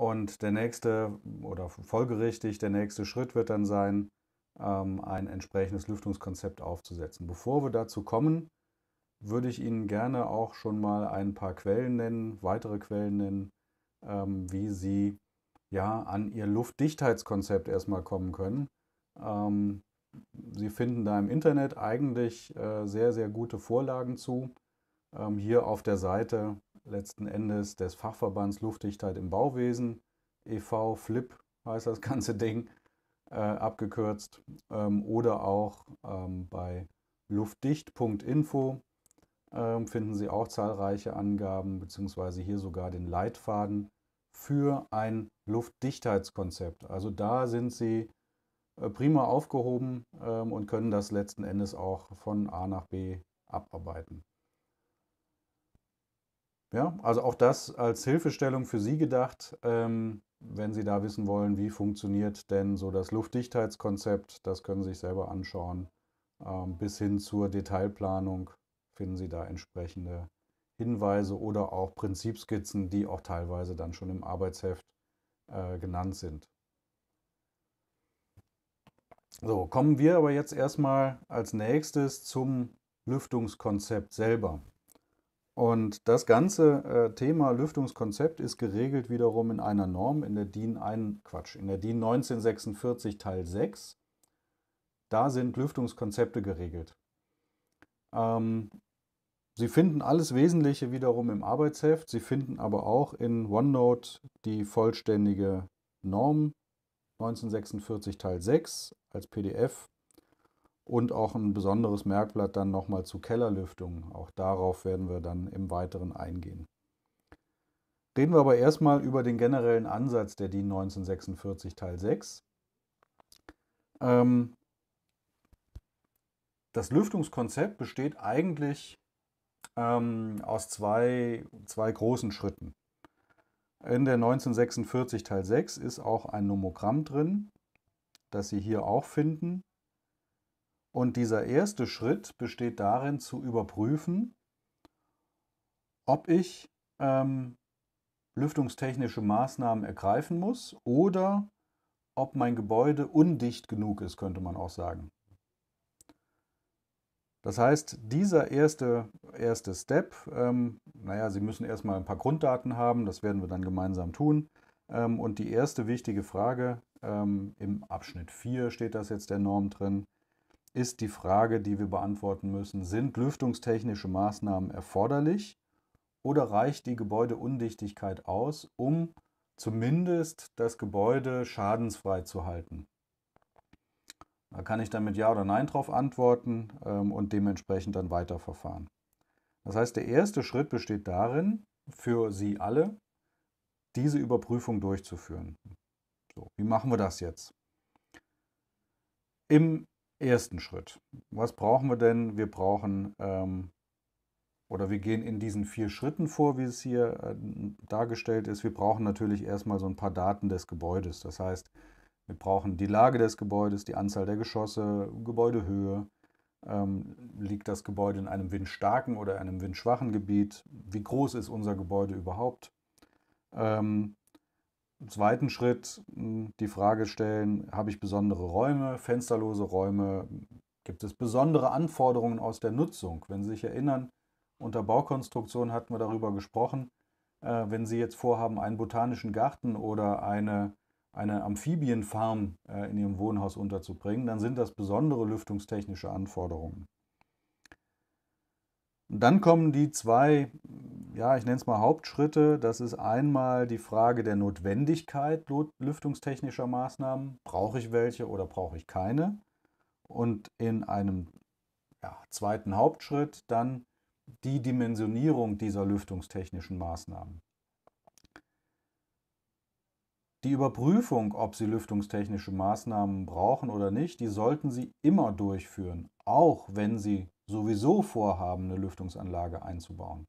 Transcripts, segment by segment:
Und der nächste oder folgerichtig, der nächste Schritt wird dann sein, ähm, ein entsprechendes Lüftungskonzept aufzusetzen. Bevor wir dazu kommen, würde ich Ihnen gerne auch schon mal ein paar Quellen nennen, weitere Quellen nennen, ähm, wie Sie ja an Ihr Luftdichtheitskonzept erstmal kommen können. Ähm, Sie finden da im Internet eigentlich äh, sehr, sehr gute Vorlagen zu. hier auf der Seite letzten Endes des Fachverbands Luftdichtheit im Bauwesen, e.V. FLIP heißt das ganze Ding, äh, abgekürzt, ähm, oder auch ähm, bei luftdicht.info äh, finden Sie auch zahlreiche Angaben, beziehungsweise hier sogar den Leitfaden für ein Luftdichtheitskonzept. Also da sind Sie äh, prima aufgehoben ähm, und können das letzten Endes auch von A nach B abarbeiten. Ja, also auch das als Hilfestellung für Sie gedacht, ähm, wenn Sie da wissen wollen, wie funktioniert denn so das Luftdichtheitskonzept, das können Sie sich selber anschauen. Ähm, bis hin zur Detailplanung finden Sie da entsprechende Hinweise oder auch Prinzipskizzen, die auch teilweise dann schon im Arbeitsheft äh, genannt sind. So, kommen wir aber jetzt erstmal als nächstes zum Lüftungskonzept selber. Und das ganze äh, Thema Lüftungskonzept ist geregelt wiederum in einer Norm in der DIN 1 Quatsch, in der DIN 1946 Teil 6. Da sind Lüftungskonzepte geregelt. Ähm, Sie finden alles Wesentliche wiederum im Arbeitsheft. Sie finden aber auch in OneNote die vollständige Norm 1946 Teil 6 als PDF und auch ein besonderes Merkblatt dann nochmal zu Kellerlüftungen. Auch darauf werden wir dann im Weiteren eingehen. Reden wir aber erstmal über den generellen Ansatz der DIN 1946 Teil 6. Ähm, das Lüftungskonzept besteht eigentlich ähm, aus zwei, zwei großen Schritten. In der 1946 Teil 6 ist auch ein Nomogramm drin, das Sie hier auch finden. Und dieser erste Schritt besteht darin zu überprüfen, ob ich ähm, lüftungstechnische Maßnahmen ergreifen muss oder ob mein Gebäude undicht genug ist, könnte man auch sagen. Das heißt, dieser erste, erste Step, ähm, naja, Sie müssen erstmal ein paar Grunddaten haben, das werden wir dann gemeinsam tun. Ähm, und die erste wichtige Frage, ähm, im Abschnitt 4 steht das jetzt der Norm drin, ist die Frage, die wir beantworten müssen, sind lüftungstechnische Maßnahmen erforderlich oder reicht die Gebäudeundichtigkeit aus, um zumindest das Gebäude schadensfrei zu halten? Da kann ich dann mit Ja oder Nein drauf antworten ähm, und dementsprechend dann weiterverfahren. Das heißt, der erste Schritt besteht darin, für Sie alle diese Überprüfung durchzuführen. So, wie machen wir das jetzt? Im ersten Schritt. Was brauchen wir denn? Wir brauchen ähm, oder wir gehen in diesen vier Schritten vor, wie es hier äh, dargestellt ist. Wir brauchen natürlich erstmal so ein paar Daten des Gebäudes. Das heißt, wir brauchen die Lage des Gebäudes, die Anzahl der Geschosse, Gebäudehöhe. Ähm, liegt das Gebäude in einem windstarken oder einem windschwachen Gebiet? Wie groß ist unser Gebäude überhaupt? Ähm, im zweiten Schritt hm, die Frage stellen, habe ich besondere Räume, fensterlose Räume? Gibt es besondere Anforderungen aus der Nutzung? Wenn Sie sich erinnern, unter Baukonstruktion hatten wir darüber gesprochen, äh, wenn Sie jetzt vorhaben, einen botanischen Garten oder eine, eine Amphibienfarm äh, in Ihrem Wohnhaus unterzubringen, dann sind das besondere lüftungstechnische Anforderungen. Und dann kommen die zwei, ja, ich nenne es mal Hauptschritte. Das ist einmal die Frage der Notwendigkeit lüftungstechnischer Maßnahmen. Brauche ich welche oder brauche ich keine? Und in einem ja, zweiten Hauptschritt dann die Dimensionierung dieser lüftungstechnischen Maßnahmen. Die Überprüfung, ob Sie lüftungstechnische Maßnahmen brauchen oder nicht, die sollten Sie immer durchführen, auch wenn Sie sowieso vorhaben, eine Lüftungsanlage einzubauen.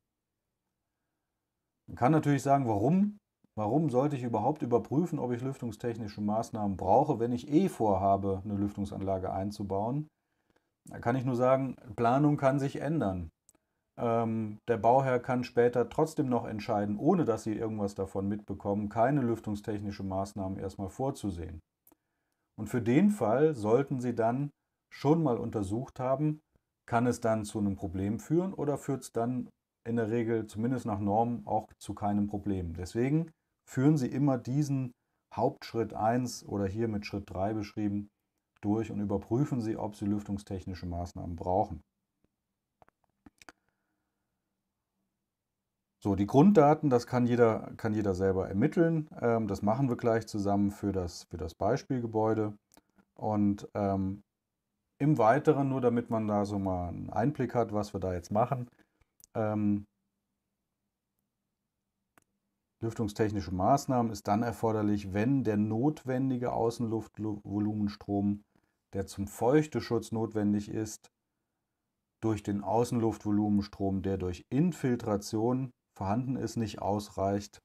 Man kann natürlich sagen, warum? Warum sollte ich überhaupt überprüfen, ob ich lüftungstechnische Maßnahmen brauche, wenn ich eh vorhabe, eine Lüftungsanlage einzubauen? Da kann ich nur sagen, Planung kann sich ändern. Ähm, der Bauherr kann später trotzdem noch entscheiden, ohne dass sie irgendwas davon mitbekommen, keine lüftungstechnische Maßnahmen erstmal vorzusehen. Und für den Fall sollten sie dann schon mal untersucht haben, kann es dann zu einem Problem führen oder führt es dann in der Regel, zumindest nach Normen, auch zu keinem Problem. Deswegen führen Sie immer diesen Hauptschritt 1 oder hier mit Schritt 3 beschrieben durch und überprüfen Sie, ob Sie lüftungstechnische Maßnahmen brauchen. So, die Grunddaten, das kann jeder, kann jeder selber ermitteln. Ähm, das machen wir gleich zusammen für das, für das Beispielgebäude. Und ähm, im Weiteren, nur damit man da so mal einen Einblick hat, was wir da jetzt machen, ähm, lüftungstechnische Maßnahmen ist dann erforderlich, wenn der notwendige Außenluftvolumenstrom, der zum Feuchteschutz notwendig ist, durch den Außenluftvolumenstrom, der durch Infiltration vorhanden ist, nicht ausreicht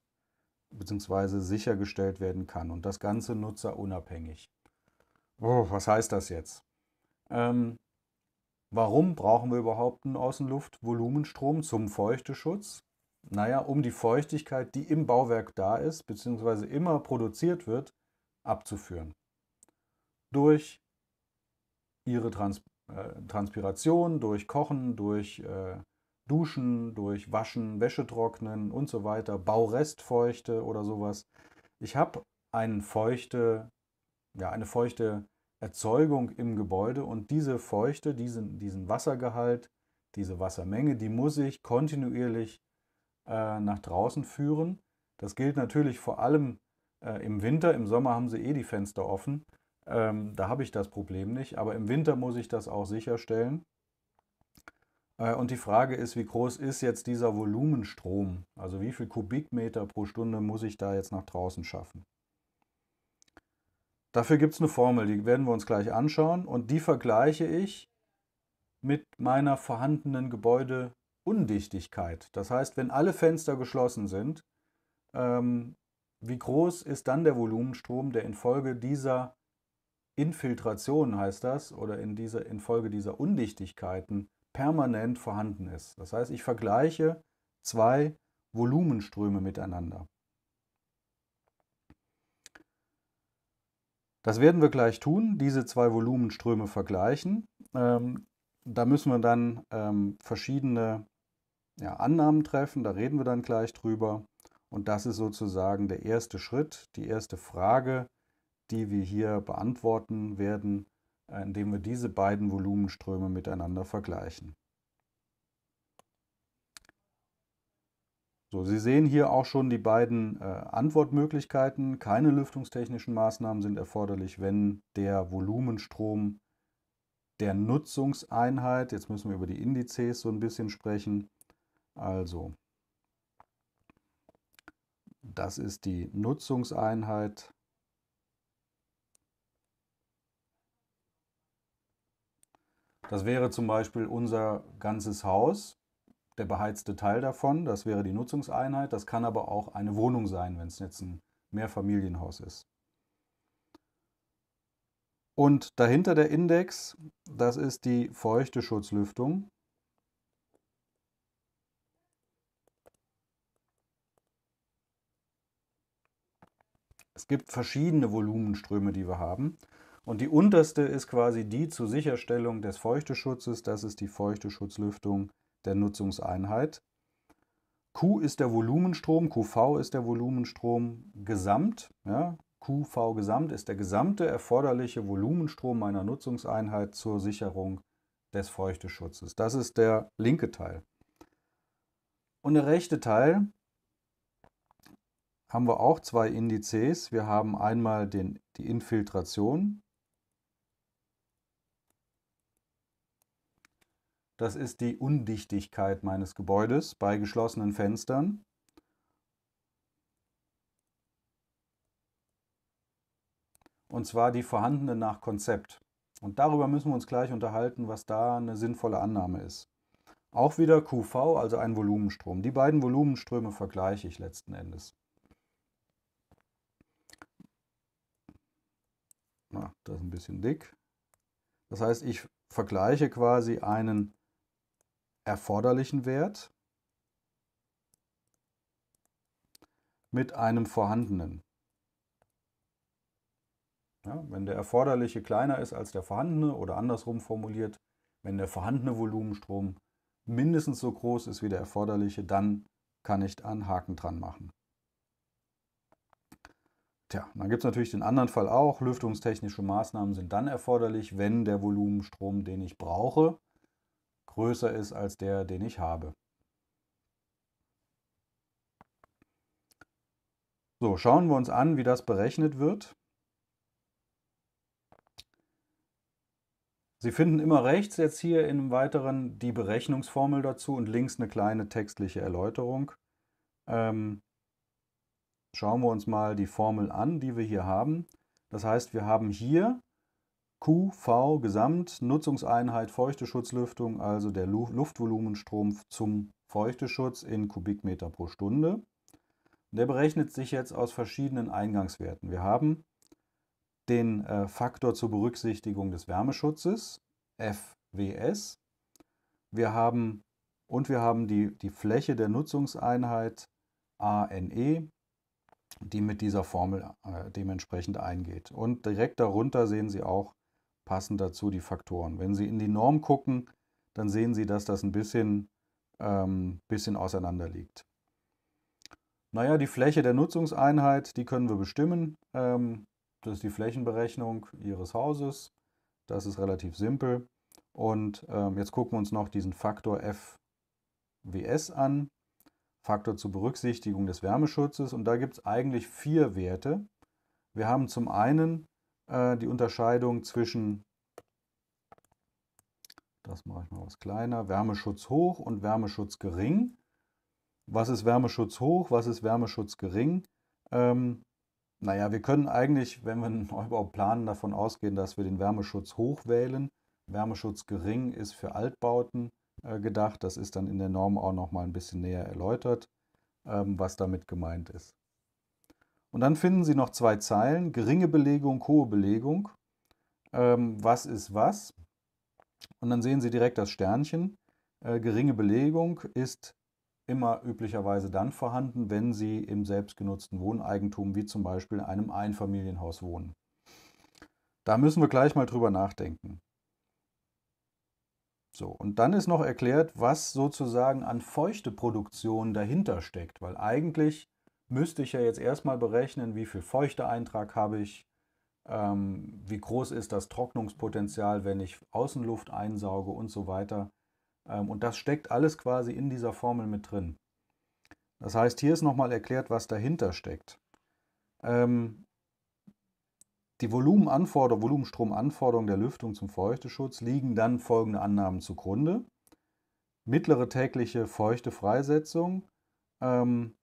bzw. sichergestellt werden kann und das Ganze nutzerunabhängig. Oh, was heißt das jetzt? Ähm, warum brauchen wir überhaupt einen Außenluftvolumenstrom zum Feuchteschutz? Naja, um die Feuchtigkeit, die im Bauwerk da ist, beziehungsweise immer produziert wird, abzuführen. Durch ihre Trans äh, Transpiration, durch Kochen, durch äh, Duschen, durch Waschen, Wäsche trocknen und so weiter, Baurestfeuchte oder sowas. Ich habe einen feuchte, ja, eine feuchte Erzeugung im Gebäude und diese Feuchte, diesen, diesen Wassergehalt, diese Wassermenge, die muss ich kontinuierlich äh, nach draußen führen. Das gilt natürlich vor allem äh, im Winter. Im Sommer haben sie eh die Fenster offen. Ähm, da habe ich das Problem nicht. Aber im Winter muss ich das auch sicherstellen. Äh, und die Frage ist, wie groß ist jetzt dieser Volumenstrom? Also wie viel Kubikmeter pro Stunde muss ich da jetzt nach draußen schaffen? Dafür gibt es eine Formel, die werden wir uns gleich anschauen und die vergleiche ich mit meiner vorhandenen Gebäudeundichtigkeit. Das heißt, wenn alle Fenster geschlossen sind, ähm, wie groß ist dann der Volumenstrom, der infolge dieser Infiltration heißt das, oder in dieser, infolge dieser Undichtigkeiten permanent vorhanden ist. Das heißt, ich vergleiche zwei Volumenströme miteinander. Das werden wir gleich tun, diese zwei Volumenströme vergleichen. Ähm, da müssen wir dann ähm, verschiedene ja, Annahmen treffen, da reden wir dann gleich drüber. Und das ist sozusagen der erste Schritt, die erste Frage, die wir hier beantworten werden, äh, indem wir diese beiden Volumenströme miteinander vergleichen. So, Sie sehen hier auch schon die beiden äh, Antwortmöglichkeiten. Keine lüftungstechnischen Maßnahmen sind erforderlich, wenn der Volumenstrom der Nutzungseinheit, jetzt müssen wir über die Indizes so ein bisschen sprechen, also das ist die Nutzungseinheit. Das wäre zum Beispiel unser ganzes Haus der beheizte Teil davon, das wäre die Nutzungseinheit, das kann aber auch eine Wohnung sein, wenn es jetzt ein Mehrfamilienhaus ist. Und dahinter der Index, das ist die feuchte Schutzlüftung. Es gibt verschiedene Volumenströme, die wir haben. Und die unterste ist quasi die zur Sicherstellung des Feuchteschutzes. Das ist die feuchte Schutzlüftung der Nutzungseinheit. Q ist der Volumenstrom, QV ist der Volumenstrom gesamt. Ja? QV gesamt ist der gesamte erforderliche Volumenstrom meiner Nutzungseinheit zur Sicherung des Feuchteschutzes. Das ist der linke Teil. Und der rechte Teil haben wir auch zwei Indizes. Wir haben einmal den, die Infiltration, Das ist die Undichtigkeit meines Gebäudes bei geschlossenen Fenstern. Und zwar die vorhandene nach Konzept. Und darüber müssen wir uns gleich unterhalten, was da eine sinnvolle Annahme ist. Auch wieder QV, also ein Volumenstrom. Die beiden Volumenströme vergleiche ich letzten Endes. Na, das ist ein bisschen dick. Das heißt, ich vergleiche quasi einen erforderlichen Wert mit einem vorhandenen. Ja, wenn der erforderliche kleiner ist als der vorhandene oder andersrum formuliert, wenn der vorhandene Volumenstrom mindestens so groß ist wie der erforderliche, dann kann ich da einen Haken dran machen. Tja, dann gibt es natürlich den anderen Fall auch. Lüftungstechnische Maßnahmen sind dann erforderlich, wenn der Volumenstrom, den ich brauche, größer ist als der, den ich habe. So, schauen wir uns an, wie das berechnet wird. Sie finden immer rechts jetzt hier im Weiteren die Berechnungsformel dazu und links eine kleine textliche Erläuterung. Ähm, schauen wir uns mal die Formel an, die wir hier haben. Das heißt, wir haben hier QV Gesamtnutzungseinheit Feuchteschutzlüftung, also der Luftvolumenstrom zum Feuchteschutz in Kubikmeter pro Stunde. Der berechnet sich jetzt aus verschiedenen Eingangswerten. Wir haben den äh, Faktor zur Berücksichtigung des Wärmeschutzes, FWS. Wir haben und wir haben die, die Fläche der Nutzungseinheit ANE, die mit dieser Formel äh, dementsprechend eingeht. Und direkt darunter sehen Sie auch passen dazu die Faktoren. Wenn Sie in die Norm gucken, dann sehen Sie, dass das ein bisschen, ähm, bisschen auseinander liegt. Naja, die Fläche der Nutzungseinheit, die können wir bestimmen. Ähm, das ist die Flächenberechnung Ihres Hauses. Das ist relativ simpel. Und ähm, jetzt gucken wir uns noch diesen Faktor FWS an. Faktor zur Berücksichtigung des Wärmeschutzes. Und da gibt es eigentlich vier Werte. Wir haben zum einen äh, die Unterscheidung zwischen, das mache ich mal was kleiner, Wärmeschutz hoch und Wärmeschutz gering. Was ist Wärmeschutz hoch, was ist Wärmeschutz gering? Ähm, naja, wir können eigentlich, wenn wir einen Neubau planen, davon ausgehen, dass wir den Wärmeschutz hoch wählen. Wärmeschutz gering ist für Altbauten äh, gedacht. Das ist dann in der Norm auch noch mal ein bisschen näher erläutert, ähm, was damit gemeint ist. Und dann finden Sie noch zwei Zeilen, geringe Belegung, hohe Belegung. Ähm, was ist was? Und dann sehen Sie direkt das Sternchen. Äh, geringe Belegung ist immer üblicherweise dann vorhanden, wenn Sie im selbstgenutzten Wohneigentum, wie zum Beispiel in einem Einfamilienhaus, wohnen. Da müssen wir gleich mal drüber nachdenken. So, und dann ist noch erklärt, was sozusagen an feuchte Produktion dahinter steckt, weil eigentlich müsste ich ja jetzt erstmal berechnen, wie viel Feuchteeintrag habe ich, ähm, wie groß ist das Trocknungspotenzial, wenn ich Außenluft einsauge und so weiter. Ähm, und das steckt alles quasi in dieser Formel mit drin. Das heißt, hier ist nochmal erklärt, was dahinter steckt. Ähm, die Volumenanforderung, Volumenstromanforderung der Lüftung zum Feuchteschutz liegen dann folgende Annahmen zugrunde. Mittlere tägliche Feuchtefreisetzung ähm,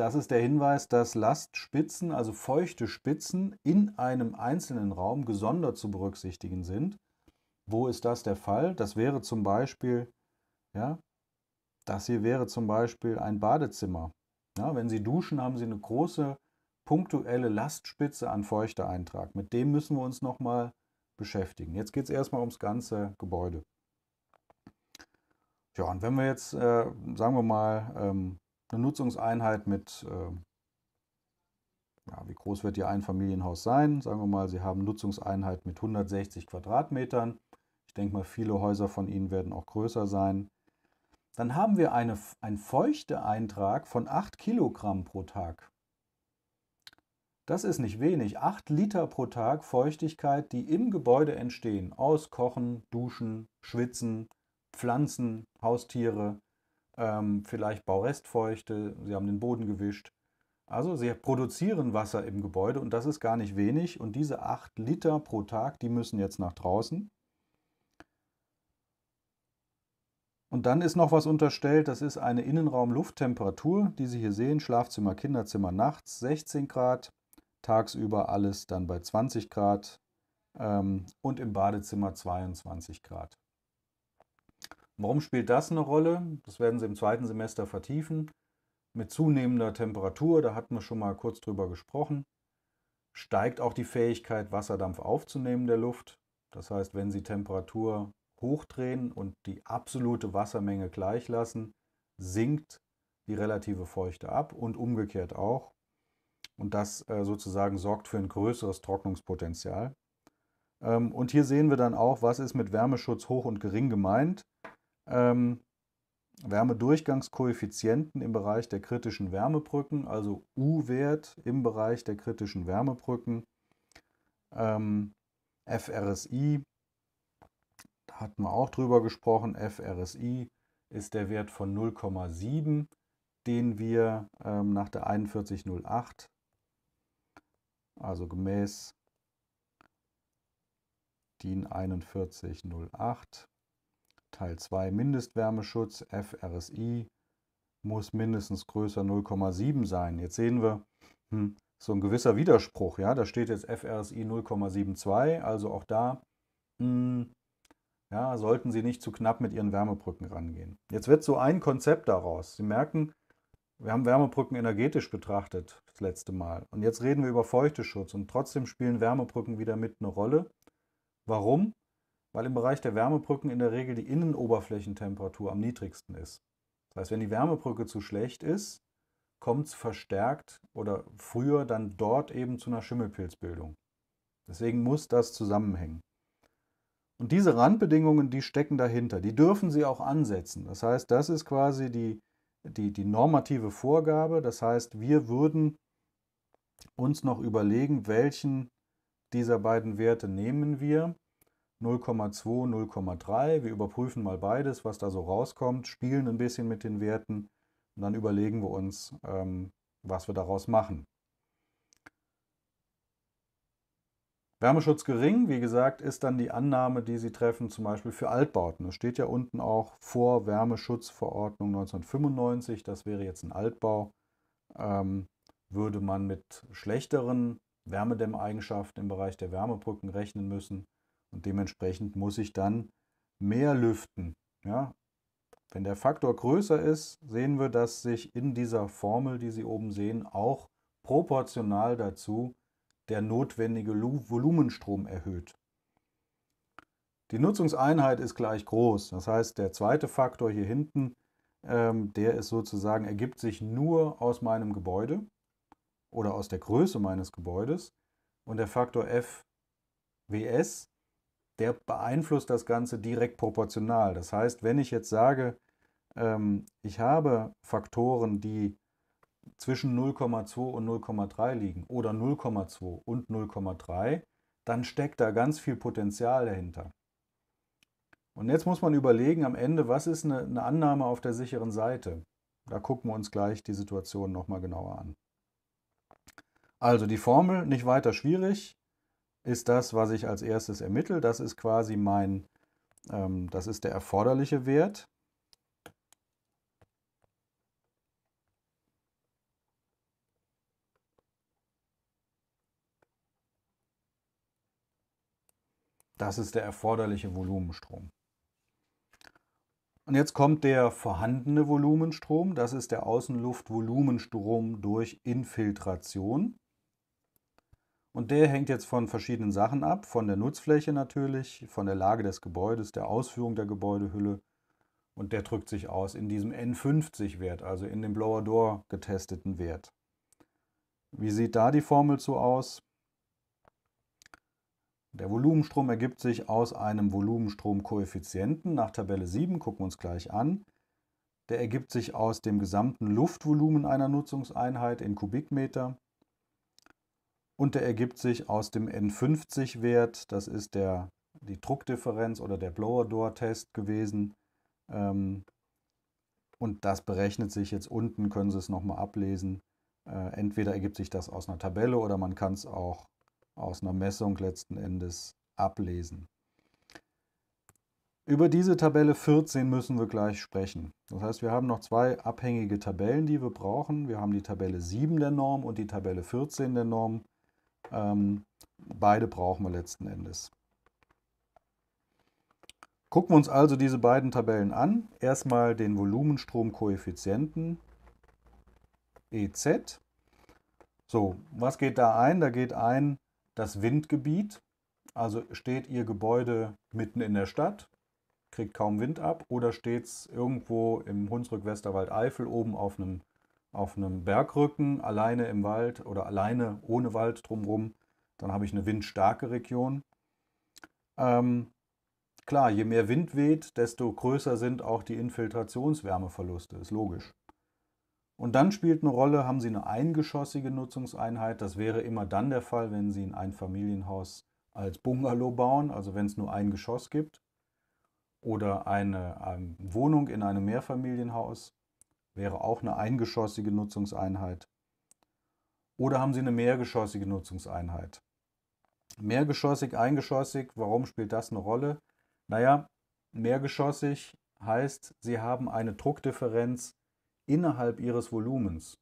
das ist der Hinweis, dass Lastspitzen, also feuchte Spitzen, in einem einzelnen Raum gesondert zu berücksichtigen sind. Wo ist das der Fall? Das wäre zum Beispiel, ja, das hier wäre zum Beispiel ein Badezimmer. Ja, wenn Sie duschen, haben Sie eine große punktuelle Lastspitze an feuchter Eintrag. Mit dem müssen wir uns nochmal beschäftigen. Jetzt geht es erstmal ums ganze Gebäude. Ja, und wenn wir jetzt, äh, sagen wir mal, ähm, eine Nutzungseinheit mit, ähm, ja, wie groß wird Ihr Einfamilienhaus sein? Sagen wir mal, Sie haben Nutzungseinheit mit 160 Quadratmetern. Ich denke mal, viele Häuser von Ihnen werden auch größer sein. Dann haben wir eine, einen Feuchteeintrag von 8 Kilogramm pro Tag. Das ist nicht wenig. 8 Liter pro Tag Feuchtigkeit, die im Gebäude entstehen. Aus Kochen, Duschen, Schwitzen, Pflanzen, Haustiere, ähm, vielleicht Baurestfeuchte, sie haben den Boden gewischt. Also sie produzieren Wasser im Gebäude und das ist gar nicht wenig. Und diese 8 Liter pro Tag, die müssen jetzt nach draußen. Und dann ist noch was unterstellt, das ist eine Innenraumlufttemperatur, die Sie hier sehen, Schlafzimmer, Kinderzimmer nachts 16 Grad, tagsüber alles dann bei 20 Grad ähm, und im Badezimmer 22 Grad. Warum spielt das eine Rolle? Das werden Sie im zweiten Semester vertiefen. Mit zunehmender Temperatur, da hatten wir schon mal kurz drüber gesprochen, steigt auch die Fähigkeit, Wasserdampf aufzunehmen der Luft. Das heißt, wenn Sie Temperatur hochdrehen und die absolute Wassermenge gleich lassen, sinkt die relative Feuchte ab und umgekehrt auch. Und das äh, sozusagen sorgt für ein größeres Trocknungspotenzial. Ähm, und hier sehen wir dann auch, was ist mit Wärmeschutz hoch und gering gemeint ähm, Wärmedurchgangskoeffizienten im Bereich der kritischen Wärmebrücken, also U-Wert im Bereich der kritischen Wärmebrücken, ähm, FRSI, da hatten wir auch drüber gesprochen, FRSI ist der Wert von 0,7, den wir ähm, nach der 4108, also gemäß DIN 4108, Teil 2 Mindestwärmeschutz FRSI muss mindestens größer 0,7 sein. Jetzt sehen wir hm, so ein gewisser Widerspruch. Ja? Da steht jetzt FRSI 0,72, also auch da hm, ja, sollten Sie nicht zu knapp mit Ihren Wärmebrücken rangehen. Jetzt wird so ein Konzept daraus. Sie merken, wir haben Wärmebrücken energetisch betrachtet das letzte Mal. Und jetzt reden wir über Feuchteschutz und trotzdem spielen Wärmebrücken wieder mit eine Rolle. Warum? weil im Bereich der Wärmebrücken in der Regel die Innenoberflächentemperatur am niedrigsten ist. Das heißt, wenn die Wärmebrücke zu schlecht ist, kommt es verstärkt oder früher dann dort eben zu einer Schimmelpilzbildung. Deswegen muss das zusammenhängen. Und diese Randbedingungen, die stecken dahinter. Die dürfen Sie auch ansetzen. Das heißt, das ist quasi die, die, die normative Vorgabe. Das heißt, wir würden uns noch überlegen, welchen dieser beiden Werte nehmen wir 0,2, 0,3. Wir überprüfen mal beides, was da so rauskommt, spielen ein bisschen mit den Werten und dann überlegen wir uns, ähm, was wir daraus machen. Wärmeschutz gering, wie gesagt, ist dann die Annahme, die Sie treffen, zum Beispiel für Altbauten. Es steht ja unten auch vor Wärmeschutzverordnung 1995. Das wäre jetzt ein Altbau. Ähm, würde man mit schlechteren Wärmedämmeigenschaften im Bereich der Wärmebrücken rechnen müssen, und dementsprechend muss ich dann mehr lüften. Ja? Wenn der Faktor größer ist, sehen wir, dass sich in dieser Formel, die Sie oben sehen, auch proportional dazu der notwendige Volumenstrom erhöht. Die Nutzungseinheit ist gleich groß. Das heißt, der zweite Faktor hier hinten, ähm, der ist sozusagen, ergibt sich nur aus meinem Gebäude oder aus der Größe meines Gebäudes. Und der Faktor FWS der beeinflusst das Ganze direkt proportional. Das heißt, wenn ich jetzt sage, ähm, ich habe Faktoren, die zwischen 0,2 und 0,3 liegen oder 0,2 und 0,3, dann steckt da ganz viel Potenzial dahinter. Und jetzt muss man überlegen am Ende, was ist eine, eine Annahme auf der sicheren Seite? Da gucken wir uns gleich die Situation nochmal genauer an. Also die Formel, nicht weiter schwierig ist das, was ich als erstes ermittle. Das ist quasi mein, ähm, das ist der erforderliche Wert. Das ist der erforderliche Volumenstrom. Und jetzt kommt der vorhandene Volumenstrom, das ist der Außenluftvolumenstrom durch Infiltration. Und der hängt jetzt von verschiedenen Sachen ab, von der Nutzfläche natürlich, von der Lage des Gebäudes, der Ausführung der Gebäudehülle. Und der drückt sich aus in diesem N50-Wert, also in dem Blower Door getesteten Wert. Wie sieht da die Formel zu aus? Der Volumenstrom ergibt sich aus einem Volumenstromkoeffizienten nach Tabelle 7, gucken wir uns gleich an. Der ergibt sich aus dem gesamten Luftvolumen einer Nutzungseinheit in Kubikmeter und der ergibt sich aus dem N50-Wert, das ist der, die Druckdifferenz oder der Blower-Door-Test gewesen. Ähm, und das berechnet sich jetzt unten, können Sie es nochmal ablesen. Äh, entweder ergibt sich das aus einer Tabelle oder man kann es auch aus einer Messung letzten Endes ablesen. Über diese Tabelle 14 müssen wir gleich sprechen. Das heißt, wir haben noch zwei abhängige Tabellen, die wir brauchen. Wir haben die Tabelle 7 der Norm und die Tabelle 14 der Norm. Ähm, beide brauchen wir letzten Endes. Gucken wir uns also diese beiden Tabellen an. Erstmal den Volumenstromkoeffizienten EZ. So, was geht da ein? Da geht ein das Windgebiet. Also steht Ihr Gebäude mitten in der Stadt, kriegt kaum Wind ab oder steht es irgendwo im Hunsrück-Westerwald-Eifel oben auf einem auf einem Bergrücken, alleine im Wald oder alleine ohne Wald drumherum, dann habe ich eine windstarke Region. Ähm, klar, je mehr Wind weht, desto größer sind auch die Infiltrationswärmeverluste, ist logisch. Und dann spielt eine Rolle, haben Sie eine eingeschossige Nutzungseinheit. Das wäre immer dann der Fall, wenn Sie ein Einfamilienhaus als Bungalow bauen, also wenn es nur ein Geschoss gibt. Oder eine, eine ähm, Wohnung in einem Mehrfamilienhaus wäre auch eine eingeschossige Nutzungseinheit. Oder haben Sie eine mehrgeschossige Nutzungseinheit? Mehrgeschossig, eingeschossig, warum spielt das eine Rolle? Naja, mehrgeschossig heißt, Sie haben eine Druckdifferenz innerhalb Ihres Volumens.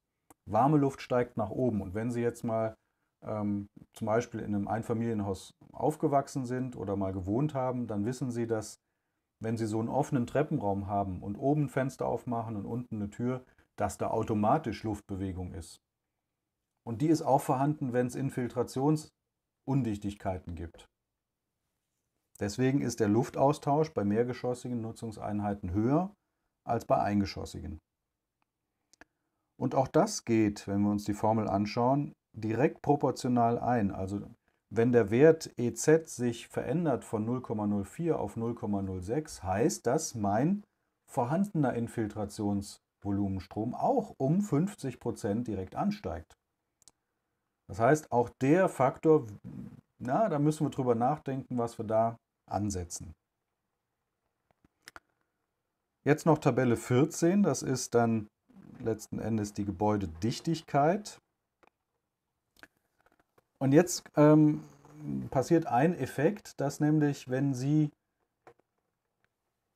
Warme Luft steigt nach oben und wenn Sie jetzt mal ähm, zum Beispiel in einem Einfamilienhaus aufgewachsen sind oder mal gewohnt haben, dann wissen Sie, dass wenn Sie so einen offenen Treppenraum haben und oben ein Fenster aufmachen und unten eine Tür, dass da automatisch Luftbewegung ist. Und die ist auch vorhanden, wenn es Infiltrationsundichtigkeiten gibt. Deswegen ist der Luftaustausch bei mehrgeschossigen Nutzungseinheiten höher als bei eingeschossigen. Und auch das geht, wenn wir uns die Formel anschauen, direkt proportional ein. Also wenn der Wert EZ sich verändert von 0,04 auf 0,06, heißt das, mein vorhandener Infiltrationsvolumenstrom auch um 50% direkt ansteigt. Das heißt, auch der Faktor, na, da müssen wir drüber nachdenken, was wir da ansetzen. Jetzt noch Tabelle 14, das ist dann letzten Endes die Gebäudedichtigkeit. Und jetzt ähm, passiert ein Effekt, dass nämlich, wenn Sie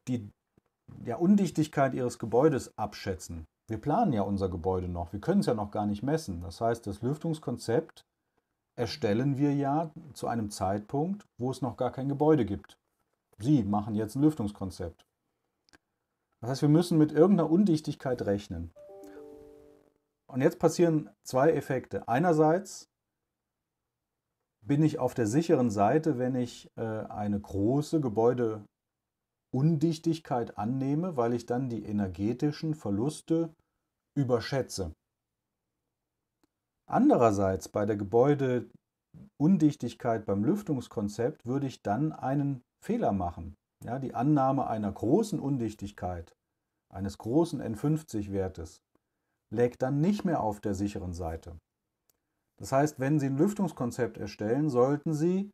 die ja, Undichtigkeit Ihres Gebäudes abschätzen, wir planen ja unser Gebäude noch, wir können es ja noch gar nicht messen. Das heißt, das Lüftungskonzept erstellen wir ja zu einem Zeitpunkt, wo es noch gar kein Gebäude gibt. Sie machen jetzt ein Lüftungskonzept. Das heißt, wir müssen mit irgendeiner Undichtigkeit rechnen. Und jetzt passieren zwei Effekte. Einerseits bin ich auf der sicheren Seite, wenn ich äh, eine große Gebäudeundichtigkeit annehme, weil ich dann die energetischen Verluste überschätze. Andererseits bei der Gebäudeundichtigkeit beim Lüftungskonzept würde ich dann einen Fehler machen. Ja, die Annahme einer großen Undichtigkeit, eines großen N50-Wertes, lägt dann nicht mehr auf der sicheren Seite. Das heißt, wenn Sie ein Lüftungskonzept erstellen, sollten Sie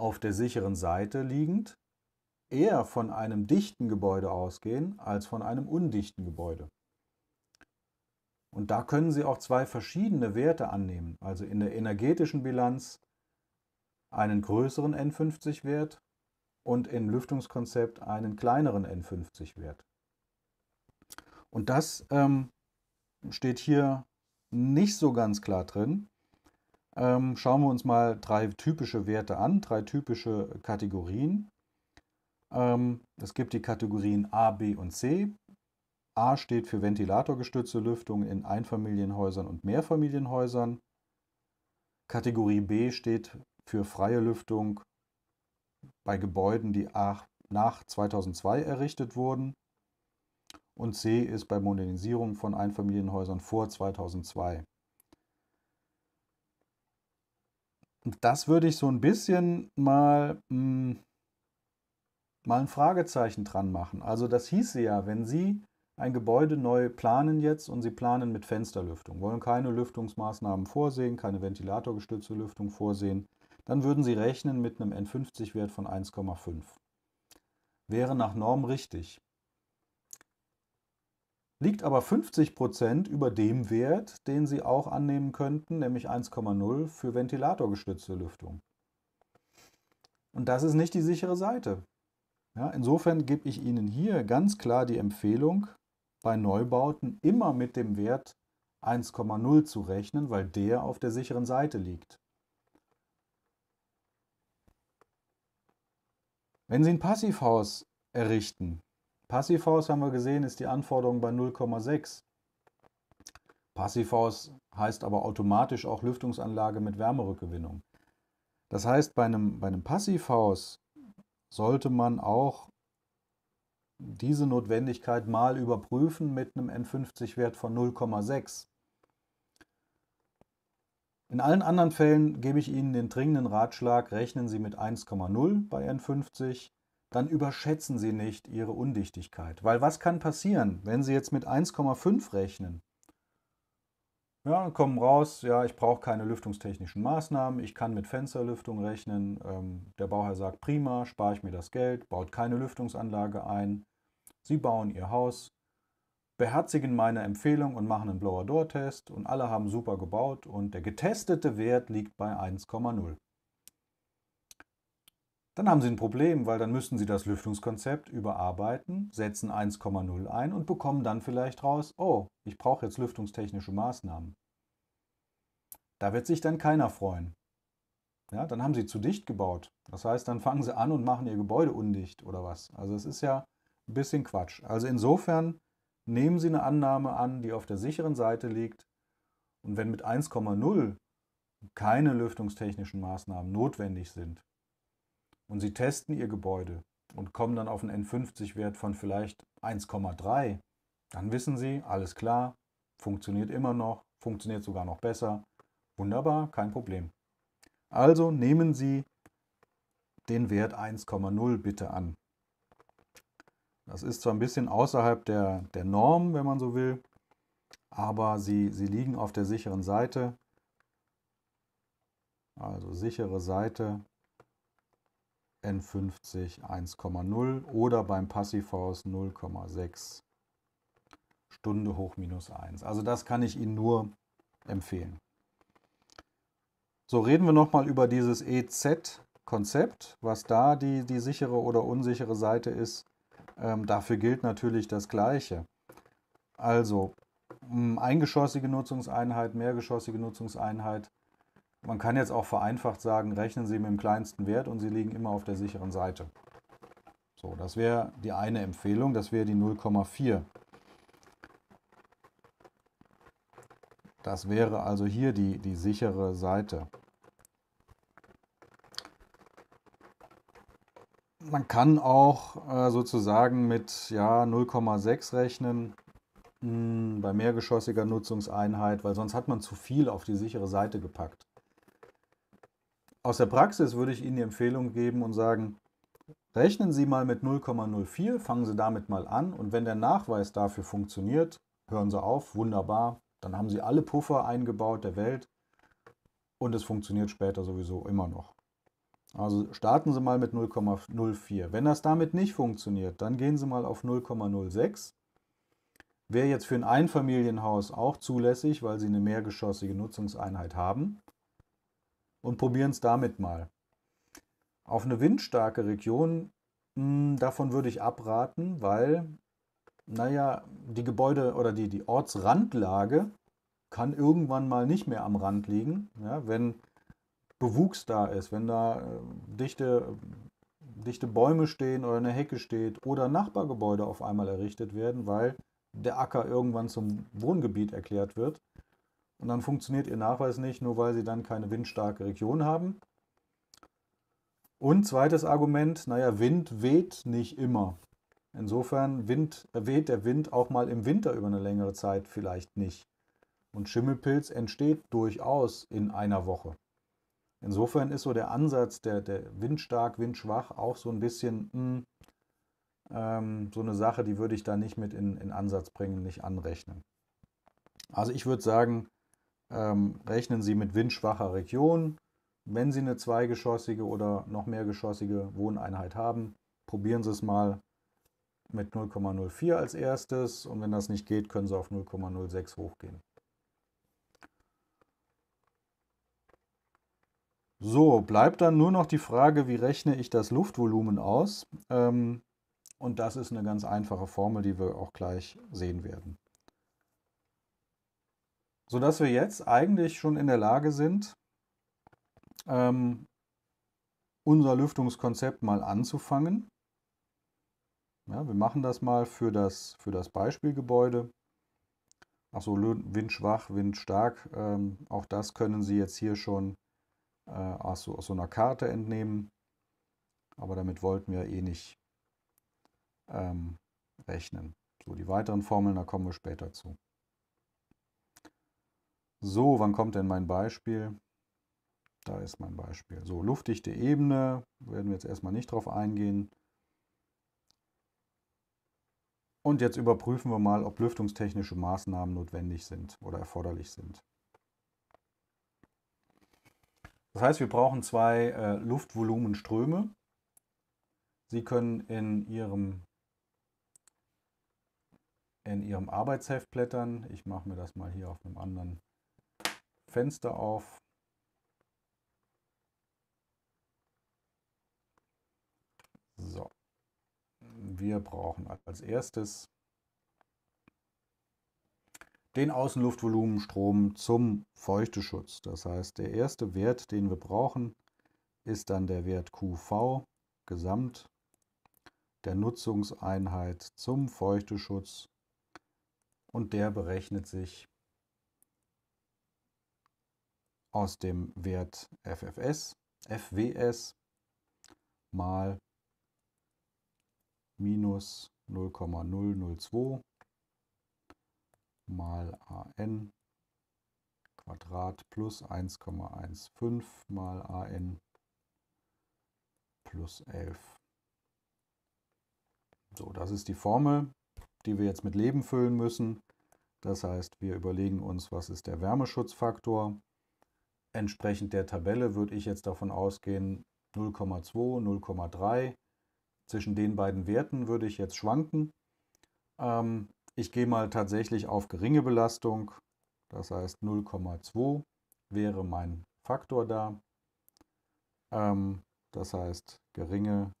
auf der sicheren Seite liegend eher von einem dichten Gebäude ausgehen als von einem undichten Gebäude. Und da können Sie auch zwei verschiedene Werte annehmen, also in der energetischen Bilanz einen größeren N50-Wert und im Lüftungskonzept einen kleineren N50-Wert. Und das ähm, steht hier nicht so ganz klar drin. Ähm, schauen wir uns mal drei typische Werte an, drei typische Kategorien. Ähm, es gibt die Kategorien A, B und C. A steht für ventilatorgestützte Lüftung in Einfamilienhäusern und Mehrfamilienhäusern. Kategorie B steht für freie Lüftung bei Gebäuden, die nach 2002 errichtet wurden. Und C ist bei Modernisierung von Einfamilienhäusern vor 2002. das würde ich so ein bisschen mal, mh, hm, mal ein Fragezeichen dran machen. Also das hieße ja, wenn Sie ein Gebäude neu planen jetzt und Sie planen mit Fensterlüftung, wollen keine Lüftungsmaßnahmen vorsehen, keine ventilatorgestützte Lüftung vorsehen, dann würden Sie rechnen mit einem N50-Wert von 1,5. Wäre nach Norm richtig liegt aber 50 über dem Wert, den Sie auch annehmen könnten, nämlich 1,0 für ventilatorgestützte Lüftung. Und das ist nicht die sichere Seite. Ja, insofern gebe ich Ihnen hier ganz klar die Empfehlung, bei Neubauten immer mit dem Wert 1,0 zu rechnen, weil der auf der sicheren Seite liegt. Wenn Sie ein Passivhaus errichten, Passivhaus haben wir gesehen, ist die Anforderung bei 0,6. Passivhaus heißt aber automatisch auch Lüftungsanlage mit Wärmerückgewinnung. Das heißt, bei einem, bei einem Passivhaus sollte man auch diese Notwendigkeit mal überprüfen mit einem N50-Wert von 0,6. In allen anderen Fällen gebe ich Ihnen den dringenden Ratschlag, rechnen Sie mit 1,0 bei N50 dann überschätzen Sie nicht Ihre Undichtigkeit. Weil was kann passieren, wenn Sie jetzt mit 1,5 rechnen? Ja, kommen raus, ja, ich brauche keine lüftungstechnischen Maßnahmen, ich kann mit Fensterlüftung rechnen. Ähm, der Bauherr sagt, prima, spare ich mir das Geld, baut keine Lüftungsanlage ein. Sie bauen Ihr Haus, beherzigen meine Empfehlung und machen einen Blower-Door-Test und alle haben super gebaut und der getestete Wert liegt bei 1,0. Dann haben Sie ein Problem, weil dann müssen Sie das Lüftungskonzept überarbeiten, setzen 1,0 ein und bekommen dann vielleicht raus, oh, ich brauche jetzt lüftungstechnische Maßnahmen. Da wird sich dann keiner freuen. Ja, dann haben Sie zu dicht gebaut. Das heißt, dann fangen Sie an und machen Ihr Gebäude undicht oder was. Also es ist ja ein bisschen Quatsch. Also insofern nehmen Sie eine Annahme an, die auf der sicheren Seite liegt. Und wenn mit 1,0 keine lüftungstechnischen Maßnahmen notwendig sind, und sie testen ihr Gebäude und kommen dann auf einen N50-Wert von vielleicht 1,3, dann wissen sie, alles klar, funktioniert immer noch, funktioniert sogar noch besser. Wunderbar, kein Problem. Also nehmen Sie den Wert 1,0 bitte an. Das ist zwar ein bisschen außerhalb der, der Norm, wenn man so will, aber sie, sie liegen auf der sicheren Seite. Also sichere Seite N50 1,0 oder beim Passivhaus 0,6 Stunde hoch minus 1. Also das kann ich Ihnen nur empfehlen. So, reden wir nochmal über dieses EZ-Konzept, was da die, die sichere oder unsichere Seite ist. Ähm, dafür gilt natürlich das Gleiche. Also, eingeschossige Nutzungseinheit, mehrgeschossige Nutzungseinheit man kann jetzt auch vereinfacht sagen, rechnen Sie mit dem kleinsten Wert und Sie liegen immer auf der sicheren Seite. So, das wäre die eine Empfehlung, das wäre die 0,4. Das wäre also hier die, die sichere Seite. Man kann auch äh, sozusagen mit ja, 0,6 rechnen mh, hm, bei mehrgeschossiger Nutzungseinheit, weil sonst hat man zu viel auf die sichere Seite gepackt. Aus der Praxis würde ich Ihnen die Empfehlung geben und sagen, rechnen Sie mal mit 0,04, fangen Sie damit mal an und wenn der Nachweis dafür funktioniert, hören Sie auf, wunderbar, dann haben Sie alle Puffer eingebaut der Welt und es funktioniert später sowieso immer noch. Also starten Sie mal mit 0,04. Wenn das damit nicht funktioniert, dann gehen Sie mal auf 0,06. Wäre jetzt für ein Einfamilienhaus auch zulässig, weil Sie eine mehrgeschossige Nutzungseinheit haben und probieren es damit mal. Auf eine windstarke Region, mh, hm, davon würde ich abraten, weil, naja, die Gebäude oder die, die Ortsrandlage kann irgendwann mal nicht mehr am Rand liegen, ja, wenn Bewuchs da ist, wenn da äh, dichte, dichte Bäume stehen oder eine Hecke steht oder Nachbargebäude auf einmal errichtet werden, weil der Acker irgendwann zum Wohngebiet erklärt wird und dann funktioniert Ihr Nachweis nicht, nur weil Sie dann keine windstarke Region haben. Und zweites Argument, naja, Wind weht nicht immer. Insofern Wind, äh, weht der Wind auch mal im Winter über eine längere Zeit vielleicht nicht. Und Schimmelpilz entsteht durchaus in einer Woche. Insofern ist so der Ansatz, der, der windstark, windschwach, auch so ein bisschen mh, hm, ähm, so eine Sache, die würde ich da nicht mit in, in Ansatz bringen, nicht anrechnen. Also ich würde sagen, ähm, rechnen Sie mit windschwacher Region. Wenn Sie eine zweigeschossige oder noch mehrgeschossige Wohneinheit haben, probieren Sie es mal mit 0,04 als erstes und wenn das nicht geht, können Sie auf 0,06 hochgehen. So, bleibt dann nur noch die Frage, wie rechne ich das Luftvolumen aus? Ähm, und das ist eine ganz einfache Formel, die wir auch gleich sehen werden sodass wir jetzt eigentlich schon in der Lage sind, ähm, unser Lüftungskonzept mal anzufangen. Ja, wir machen das mal für das, für das Beispielgebäude. Achso, windschwach, windstark. Ähm, auch das können Sie jetzt hier schon äh, aus, so, aus so einer Karte entnehmen. Aber damit wollten wir eh nicht ähm, rechnen. So, die weiteren Formeln, da kommen wir später zu. So, wann kommt denn mein Beispiel? Da ist mein Beispiel. So, luftdichte Ebene, werden wir jetzt erstmal nicht drauf eingehen. Und jetzt überprüfen wir mal, ob lüftungstechnische Maßnahmen notwendig sind oder erforderlich sind. Das heißt, wir brauchen zwei äh, Luftvolumenströme. Sie können in Ihrem, in Ihrem Arbeitsheft blättern. Ich mache mir das mal hier auf einem anderen Fenster auf. So, wir brauchen als erstes den Außenluftvolumenstrom zum Feuchteschutz. Das heißt, der erste Wert, den wir brauchen, ist dann der Wert QV gesamt der Nutzungseinheit zum Feuchteschutz und der berechnet sich aus dem Wert FFS, FWS mal minus 0,002 mal AN Quadrat plus 1,15 mal AN plus 11. So, das ist die Formel, die wir jetzt mit Leben füllen müssen. Das heißt, wir überlegen uns, was ist der Wärmeschutzfaktor Entsprechend der Tabelle würde ich jetzt davon ausgehen 0,2, 0,3. Zwischen den beiden Werten würde ich jetzt schwanken. Ähm, ich gehe mal tatsächlich auf geringe Belastung, das heißt 0,2 wäre mein Faktor da. Ähm, das heißt geringe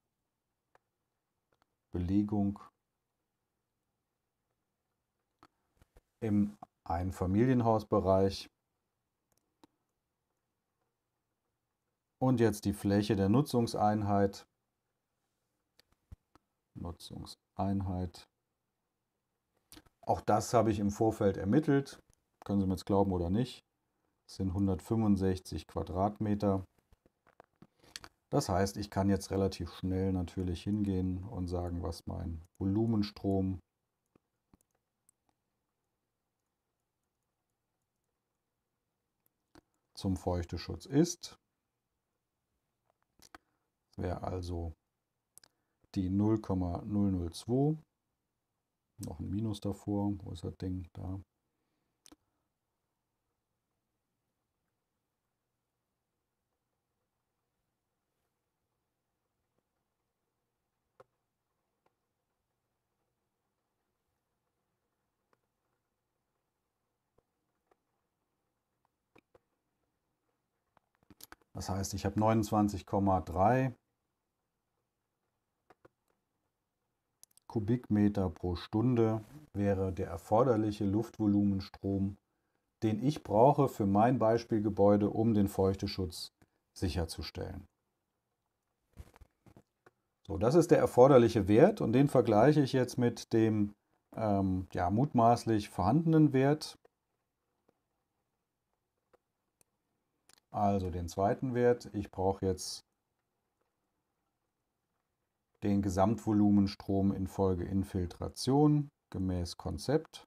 Belegung im Einfamilienhausbereich Und jetzt die Fläche der Nutzungseinheit. Nutzungseinheit. Auch das habe ich im Vorfeld ermittelt. Können Sie mir jetzt glauben oder nicht. Das sind 165 Quadratmeter. Das heißt, ich kann jetzt relativ schnell natürlich hingehen und sagen, was mein Volumenstrom zum Feuchteschutz ist wäre also die 0,002, noch ein Minus davor, wo ist das Ding, da. Das heißt, ich habe 29,3 Kubikmeter pro Stunde wäre der erforderliche Luftvolumenstrom, den ich brauche für mein Beispielgebäude, um den Feuchteschutz sicherzustellen. So, das ist der erforderliche Wert und den vergleiche ich jetzt mit dem ähm, ja, mutmaßlich vorhandenen Wert. Also den zweiten Wert. Ich brauche jetzt den Gesamtvolumenstrom infolge Infiltration gemäß Konzept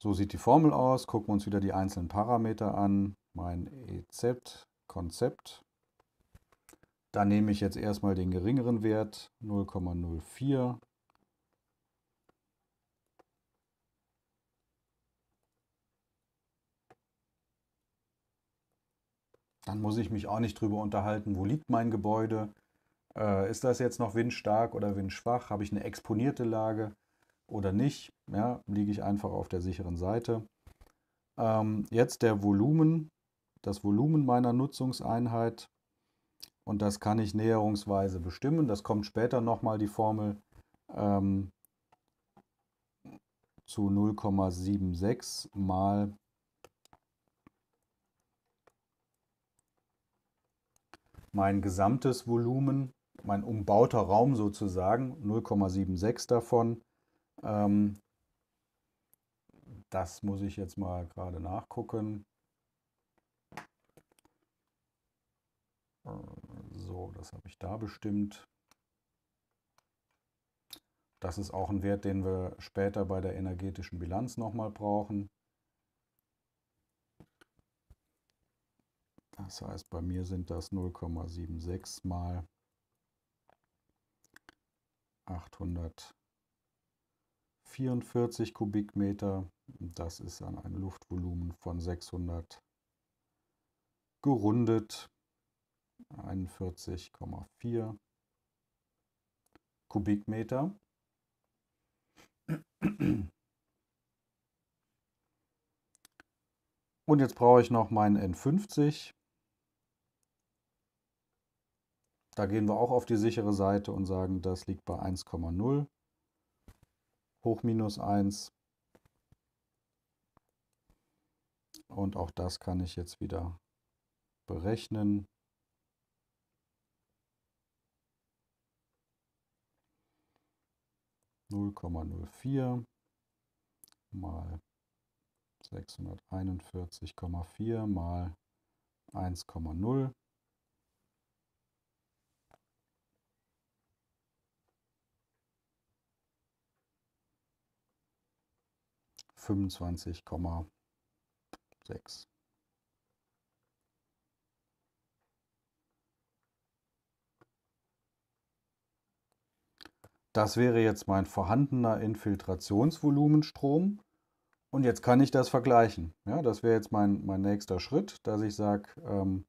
So sieht die Formel aus. Gucken wir uns wieder die einzelnen Parameter an. Mein EZ, Konzept. Da nehme ich jetzt erstmal den geringeren Wert 0,04. Dann muss ich mich auch nicht drüber unterhalten, wo liegt mein Gebäude. Äh, ist das jetzt noch windstark oder windschwach? Habe ich eine exponierte Lage? oder nicht, ja, liege ich einfach auf der sicheren Seite. Ähm, jetzt der Volumen, das Volumen meiner Nutzungseinheit und das kann ich näherungsweise bestimmen. Das kommt später nochmal die Formel ähm, zu 0,76 mal mein gesamtes Volumen, mein umbauter Raum sozusagen, 0,76 davon ähm, das muss ich jetzt mal gerade nachgucken. So, das habe ich da bestimmt. Das ist auch ein Wert, den wir später bei der energetischen Bilanz nochmal brauchen. Das heißt, bei mir sind das 0,76 mal 800. 44 Kubikmeter. Das ist an ein Luftvolumen von 600 gerundet 41,4 Kubikmeter. Und jetzt brauche ich noch meinen N50. Da gehen wir auch auf die sichere Seite und sagen, das liegt bei 1,0 hoch minus 1. Und auch das kann ich jetzt wieder berechnen. Null Komma null vier mal sechshunderteinundvierzig Komma vier mal eins Komma null 25,6. Das wäre jetzt mein vorhandener Infiltrationsvolumenstrom. Und jetzt kann ich das vergleichen. Ja, das wäre jetzt mein, mein nächster Schritt, dass ich sage, ähm,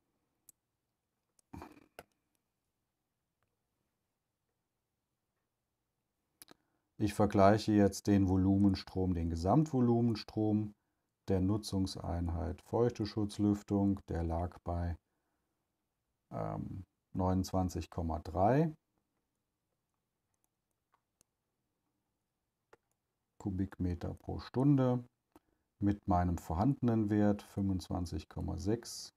Ich vergleiche jetzt den Volumenstrom, den Gesamtvolumenstrom der Nutzungseinheit Feuchteschutzlüftung, der lag bei ähm, 29,3 Kubikmeter pro Stunde mit meinem vorhandenen Wert 25,6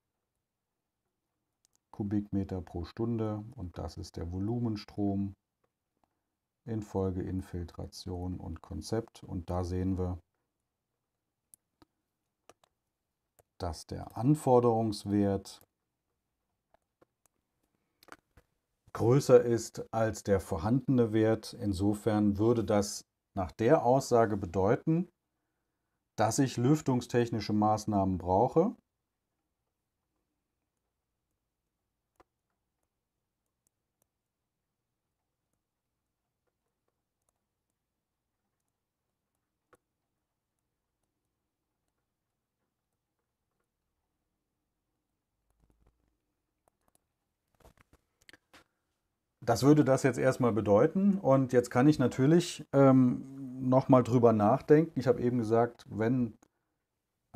Kubikmeter pro Stunde und das ist der Volumenstrom in Folge Infiltration und Konzept. Und da sehen wir, dass der Anforderungswert größer ist als der vorhandene Wert. Insofern würde das nach der Aussage bedeuten, dass ich lüftungstechnische Maßnahmen brauche. Das würde das jetzt erstmal bedeuten. Und jetzt kann ich natürlich ähm, nochmal drüber nachdenken. Ich habe eben gesagt, wenn,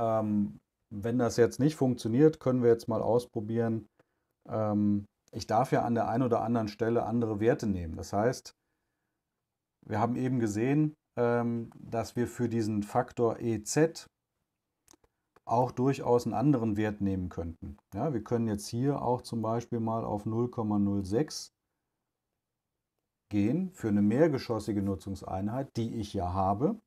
ähm, wenn das jetzt nicht funktioniert, können wir jetzt mal ausprobieren. Ähm, ich darf ja an der einen oder anderen Stelle andere Werte nehmen. Das heißt, wir haben eben gesehen, ähm, dass wir für diesen Faktor EZ auch durchaus einen anderen Wert nehmen könnten. Ja, wir können jetzt hier auch zum Beispiel mal auf 0,06 gehen für eine mehrgeschossige Nutzungseinheit, die ich ja habe.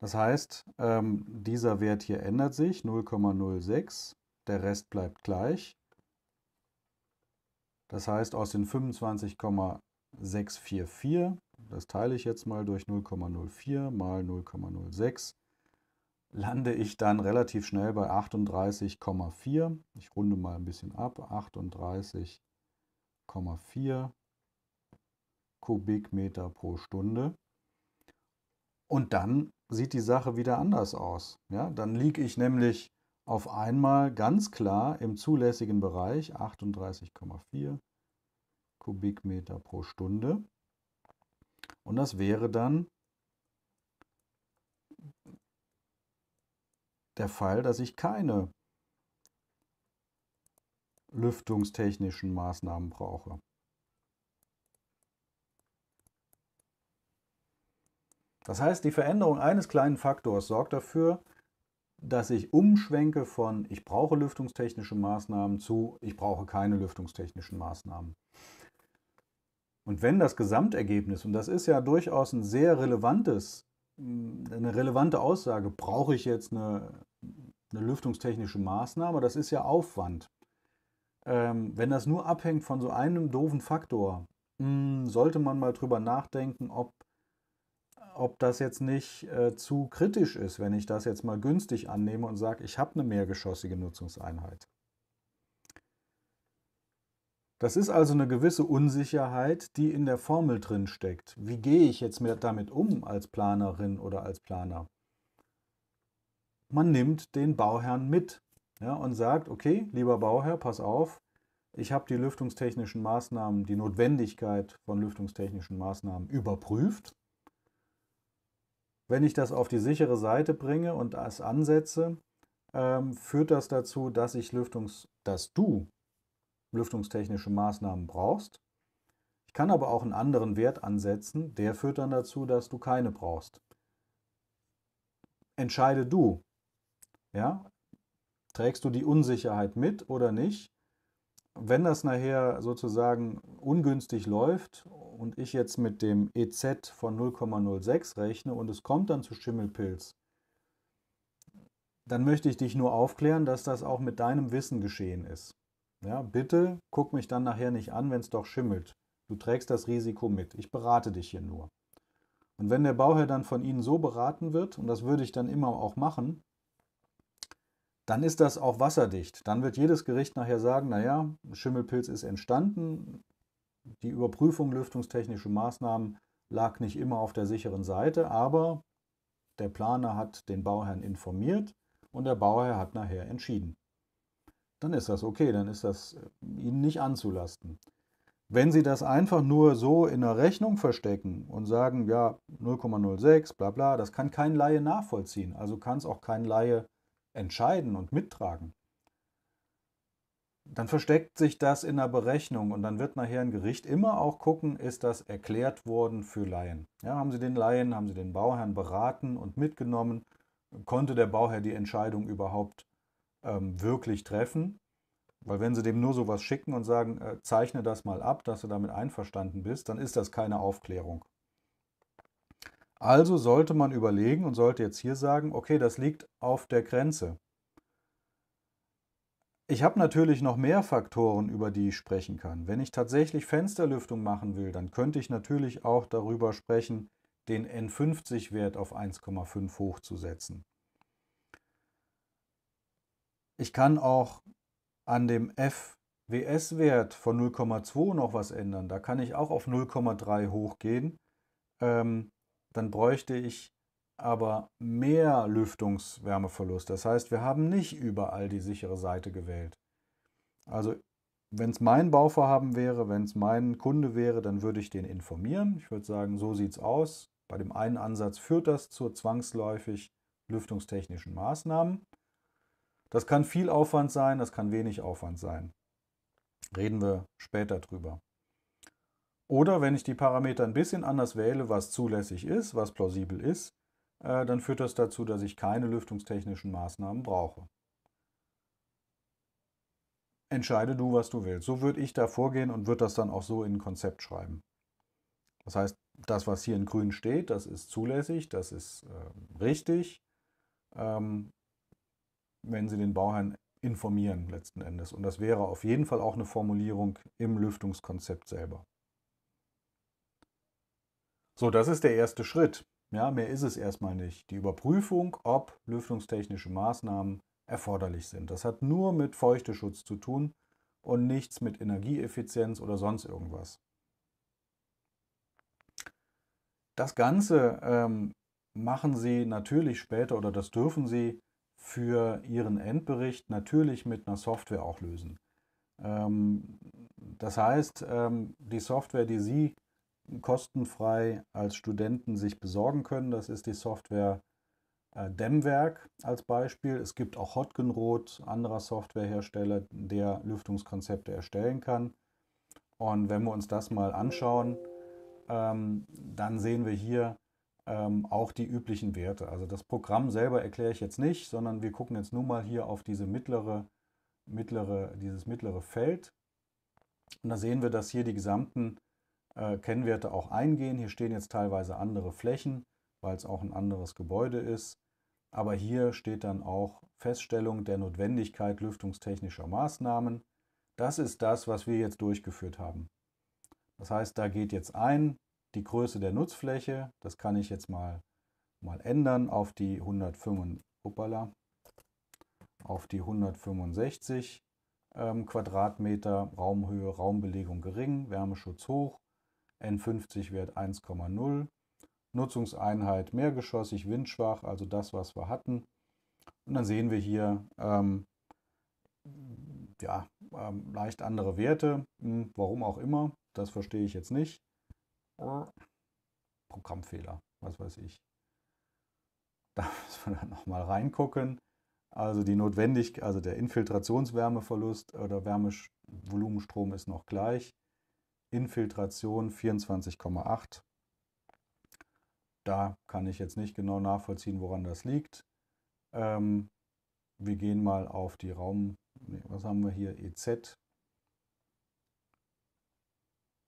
Das heißt, ähm, dieser Wert hier ändert sich 0,06, der Rest bleibt gleich. Das heißt, aus den 25,644, das teile ich jetzt mal durch 0,04 mal 0,06, lande ich dann relativ schnell bei 38,4. Ich runde mal ein bisschen ab, 38,4 Kubikmeter pro Stunde. Und dann sieht die Sache wieder anders aus. Ja, dann liege ich nämlich auf einmal ganz klar im zulässigen Bereich 38,4 Kubikmeter pro Stunde. Und das wäre dann der Fall, dass ich keine lüftungstechnischen Maßnahmen brauche. Das heißt, die Veränderung eines kleinen Faktors sorgt dafür, dass ich umschwenke von ich brauche lüftungstechnische Maßnahmen zu ich brauche keine lüftungstechnischen Maßnahmen. Und wenn das Gesamtergebnis, und das ist ja durchaus ein sehr relevantes, mm, eine relevante Aussage, brauche ich jetzt eine, eine lüftungstechnische Maßnahme, das ist ja Aufwand. Ähm, wenn das nur abhängt von so einem doofen Faktor, mh, mm, sollte man mal drüber nachdenken, ob ob das jetzt nicht äh, zu kritisch ist, wenn ich das jetzt mal günstig annehme und sage, ich habe eine mehrgeschossige Nutzungseinheit. Das ist also eine gewisse Unsicherheit, die in der Formel drin steckt. Wie gehe ich jetzt damit um als Planerin oder als Planer? Man nimmt den Bauherrn mit ja, und sagt, okay, lieber Bauherr, pass auf, ich habe die lüftungstechnischen Maßnahmen, die Notwendigkeit von lüftungstechnischen Maßnahmen überprüft wenn ich das auf die sichere Seite bringe und es ansetze, ähm, führt das dazu, dass ich Lüftungs, dass du lüftungstechnische Maßnahmen brauchst. Ich kann aber auch einen anderen Wert ansetzen, der führt dann dazu, dass du keine brauchst. Entscheide du. Ja? Trägst du die Unsicherheit mit oder nicht? Wenn das nachher sozusagen ungünstig läuft und ich jetzt mit dem EZ von 0,06 rechne und es kommt dann zu Schimmelpilz, dann möchte ich dich nur aufklären, dass das auch mit deinem Wissen geschehen ist. Ja, bitte guck mich dann nachher nicht an, wenn es doch schimmelt. Du trägst das Risiko mit. Ich berate dich hier nur. Und wenn der Bauherr dann von Ihnen so beraten wird, und das würde ich dann immer auch machen, dann ist das auch wasserdicht. Dann wird jedes Gericht nachher sagen, naja, Schimmelpilz ist entstanden, die Überprüfung lüftungstechnischer Maßnahmen lag nicht immer auf der sicheren Seite, aber der Planer hat den Bauherrn informiert und der Bauherr hat nachher entschieden. Dann ist das okay, dann ist das äh, Ihnen nicht anzulasten. Wenn Sie das einfach nur so in der Rechnung verstecken und sagen, ja, 0,06, bla bla, das kann kein Laie nachvollziehen, also kann es auch kein Laie entscheiden und mittragen dann versteckt sich das in der Berechnung und dann wird nachher ein Gericht immer auch gucken, ist das erklärt worden für Laien. Ja, haben Sie den Laien, haben Sie den Bauherrn beraten und mitgenommen? Konnte der Bauherr die Entscheidung überhaupt ähm, wirklich treffen? Weil wenn Sie dem nur sowas schicken und sagen, äh, zeichne das mal ab, dass du damit einverstanden bist, dann ist das keine Aufklärung. Also sollte man überlegen und sollte jetzt hier sagen, okay, das liegt auf der Grenze. Ich habe natürlich noch mehr Faktoren, über die ich sprechen kann. Wenn ich tatsächlich Fensterlüftung machen will, dann könnte ich natürlich auch darüber sprechen, den N50-Wert auf 1,5 hochzusetzen. Ich kann auch an dem FWS-Wert von 0,2 noch was ändern. Da kann ich auch auf 0,3 hochgehen. Ähm, dann bräuchte ich aber mehr Lüftungswärmeverlust. Das heißt, wir haben nicht überall die sichere Seite gewählt. Also wenn es mein Bauvorhaben wäre, wenn es mein Kunde wäre, dann würde ich den informieren. Ich würde sagen, so sieht es aus. Bei dem einen Ansatz führt das zu zwangsläufig lüftungstechnischen Maßnahmen. Das kann viel Aufwand sein, das kann wenig Aufwand sein. Reden wir später drüber. Oder wenn ich die Parameter ein bisschen anders wähle, was zulässig ist, was plausibel ist, äh, dann führt das dazu, dass ich keine lüftungstechnischen Maßnahmen brauche. Entscheide du, was du willst. So würde ich da vorgehen und würde das dann auch so in ein Konzept schreiben. Das heißt, das, was hier in grün steht, das ist zulässig, das ist äh, richtig, ähm, wenn Sie den Bauherrn informieren letzten Endes. Und das wäre auf jeden Fall auch eine Formulierung im Lüftungskonzept selber. So, das ist der erste Schritt. Ja, mehr ist es erstmal nicht. Die Überprüfung, ob lüftungstechnische Maßnahmen erforderlich sind. Das hat nur mit Feuchteschutz zu tun und nichts mit Energieeffizienz oder sonst irgendwas. Das Ganze ähm, machen Sie natürlich später oder das dürfen Sie für Ihren Endbericht natürlich mit einer Software auch lösen. Ähm, das heißt, ähm, die Software, die Sie kostenfrei als Studenten sich besorgen können. Das ist die Software äh, Dämmwerk als Beispiel. Es gibt auch Hotgenrot, anderer Softwarehersteller, der Lüftungskonzepte erstellen kann. Und wenn wir uns das mal anschauen, ähm, dann sehen wir hier ähm, auch die üblichen Werte. Also das Programm selber erkläre ich jetzt nicht, sondern wir gucken jetzt nur mal hier auf diese mittlere, mittlere, dieses mittlere Feld. Und da sehen wir, dass hier die gesamten äh, Kennwerte auch eingehen. Hier stehen jetzt teilweise andere Flächen, weil es auch ein anderes Gebäude ist. Aber hier steht dann auch Feststellung der Notwendigkeit lüftungstechnischer Maßnahmen. Das ist das, was wir jetzt durchgeführt haben. Das heißt, da geht jetzt ein die Größe der Nutzfläche. Das kann ich jetzt mal, mal ändern auf die 105, hoppala, auf die 165 ähm, Quadratmeter Raumhöhe, Raumbelegung gering, Wärmeschutz hoch. N50 Wert 1,0. Nutzungseinheit mehrgeschossig, windschwach, also das, was wir hatten. Und dann sehen wir hier ähm, ja, ähm, leicht andere Werte. Hm, warum auch immer, das verstehe ich jetzt nicht. Programmfehler, was weiß ich. Da müssen wir dann nochmal reingucken. Also die Notwendigkeit, also der Infiltrationswärmeverlust oder Wärmevolumenstrom ist noch gleich. Infiltration 24,8. Da kann ich jetzt nicht genau nachvollziehen, woran das liegt. Ähm, wir gehen mal auf die Raum, was haben wir hier, EZ.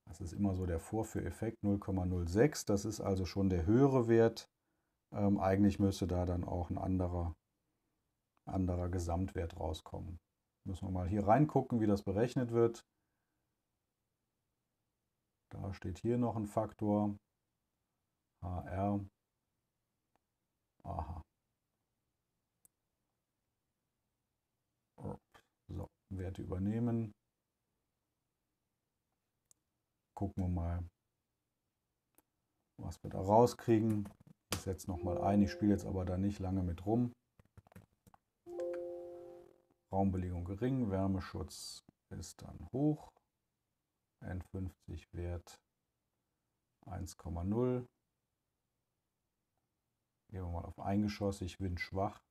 Das ist immer so der Vorführeffekt 0,06. Das ist also schon der höhere Wert. Ähm, eigentlich müsste da dann auch ein anderer, anderer Gesamtwert rauskommen. Müssen wir mal hier reingucken, wie das berechnet wird. Da steht hier noch ein Faktor. HR. Aha. So, Werte übernehmen. Gucken wir mal, was wir da rauskriegen. Ich setze nochmal ein. Ich spiele jetzt aber da nicht lange mit rum. Raumbelegung gering, Wärmeschutz ist dann hoch. N50 Wert 1,0. Gehen wir mal auf eingeschossig, Wind schwach.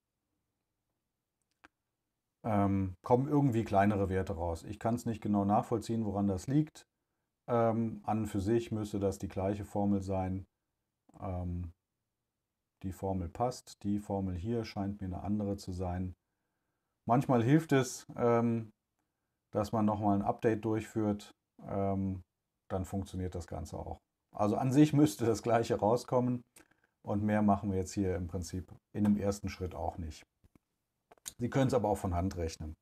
Ähm, kommen irgendwie kleinere Werte raus. Ich kann es nicht genau nachvollziehen, woran das liegt. Ähm, an und für sich müsste das die gleiche Formel sein. Ähm, die Formel passt. Die Formel hier scheint mir eine andere zu sein. Manchmal hilft es, ähm, dass man nochmal ein Update durchführt ähm, dann funktioniert das Ganze auch. Also an sich müsste das gleiche rauskommen und mehr machen wir jetzt hier im Prinzip in dem ersten Schritt auch nicht. Sie können es aber auch von Hand rechnen.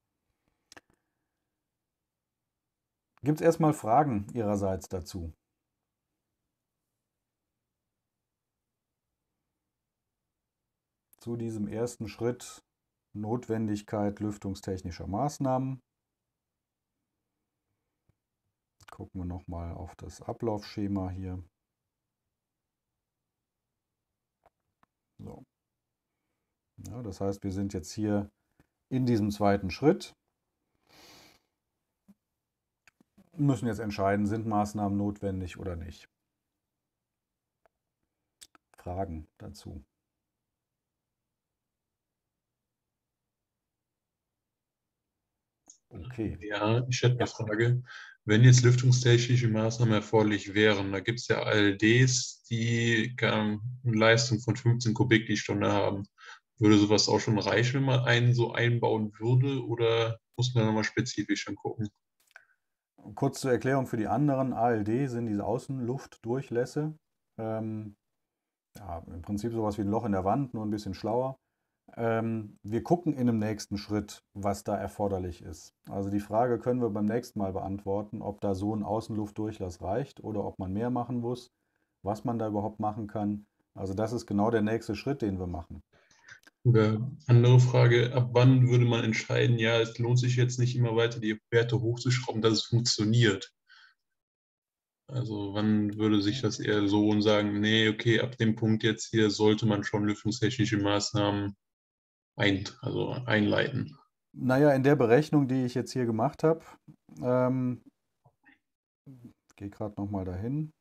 Gibt es erstmal Fragen Ihrerseits dazu? Zu diesem ersten Schritt Notwendigkeit lüftungstechnischer Maßnahmen. Gucken wir nochmal auf das Ablaufschema hier. So. Ja, das heißt, wir sind jetzt hier in diesem zweiten Schritt. Wir Müssen jetzt entscheiden, sind Maßnahmen notwendig oder nicht. Fragen dazu. Okay. Ja, ich hätte eine Frage. Wenn jetzt lüftungstechnische Maßnahmen erforderlich wären, da gibt es ja ALDs, die eine Leistung von 15 Kubik die Stunde haben. Würde sowas auch schon reichen, wenn man einen so einbauen würde oder muss man da nochmal spezifisch angucken? Kurz zur Erklärung für die anderen. ALD sind diese Außenluftdurchlässe. Ähm, ja, Im Prinzip sowas wie ein Loch in der Wand, nur ein bisschen schlauer. Ähm, wir gucken in dem nächsten Schritt, was da erforderlich ist. Also die Frage können wir beim nächsten Mal beantworten, ob da so ein Außenluftdurchlass reicht oder ob man mehr machen muss, was man da überhaupt machen kann. Also das ist genau der nächste Schritt, den wir machen. Oder andere Frage, ab wann würde man entscheiden, ja, es lohnt sich jetzt nicht immer weiter die Werte hochzuschrauben, dass es funktioniert? Also wann würde sich das eher so und sagen, nee, okay, ab dem Punkt jetzt hier sollte man schon lüftungstechnische Maßnahmen ein, also einleiten? Naja, in der Berechnung, die ich jetzt hier gemacht habe, ähm, gehe gerade nochmal dahin,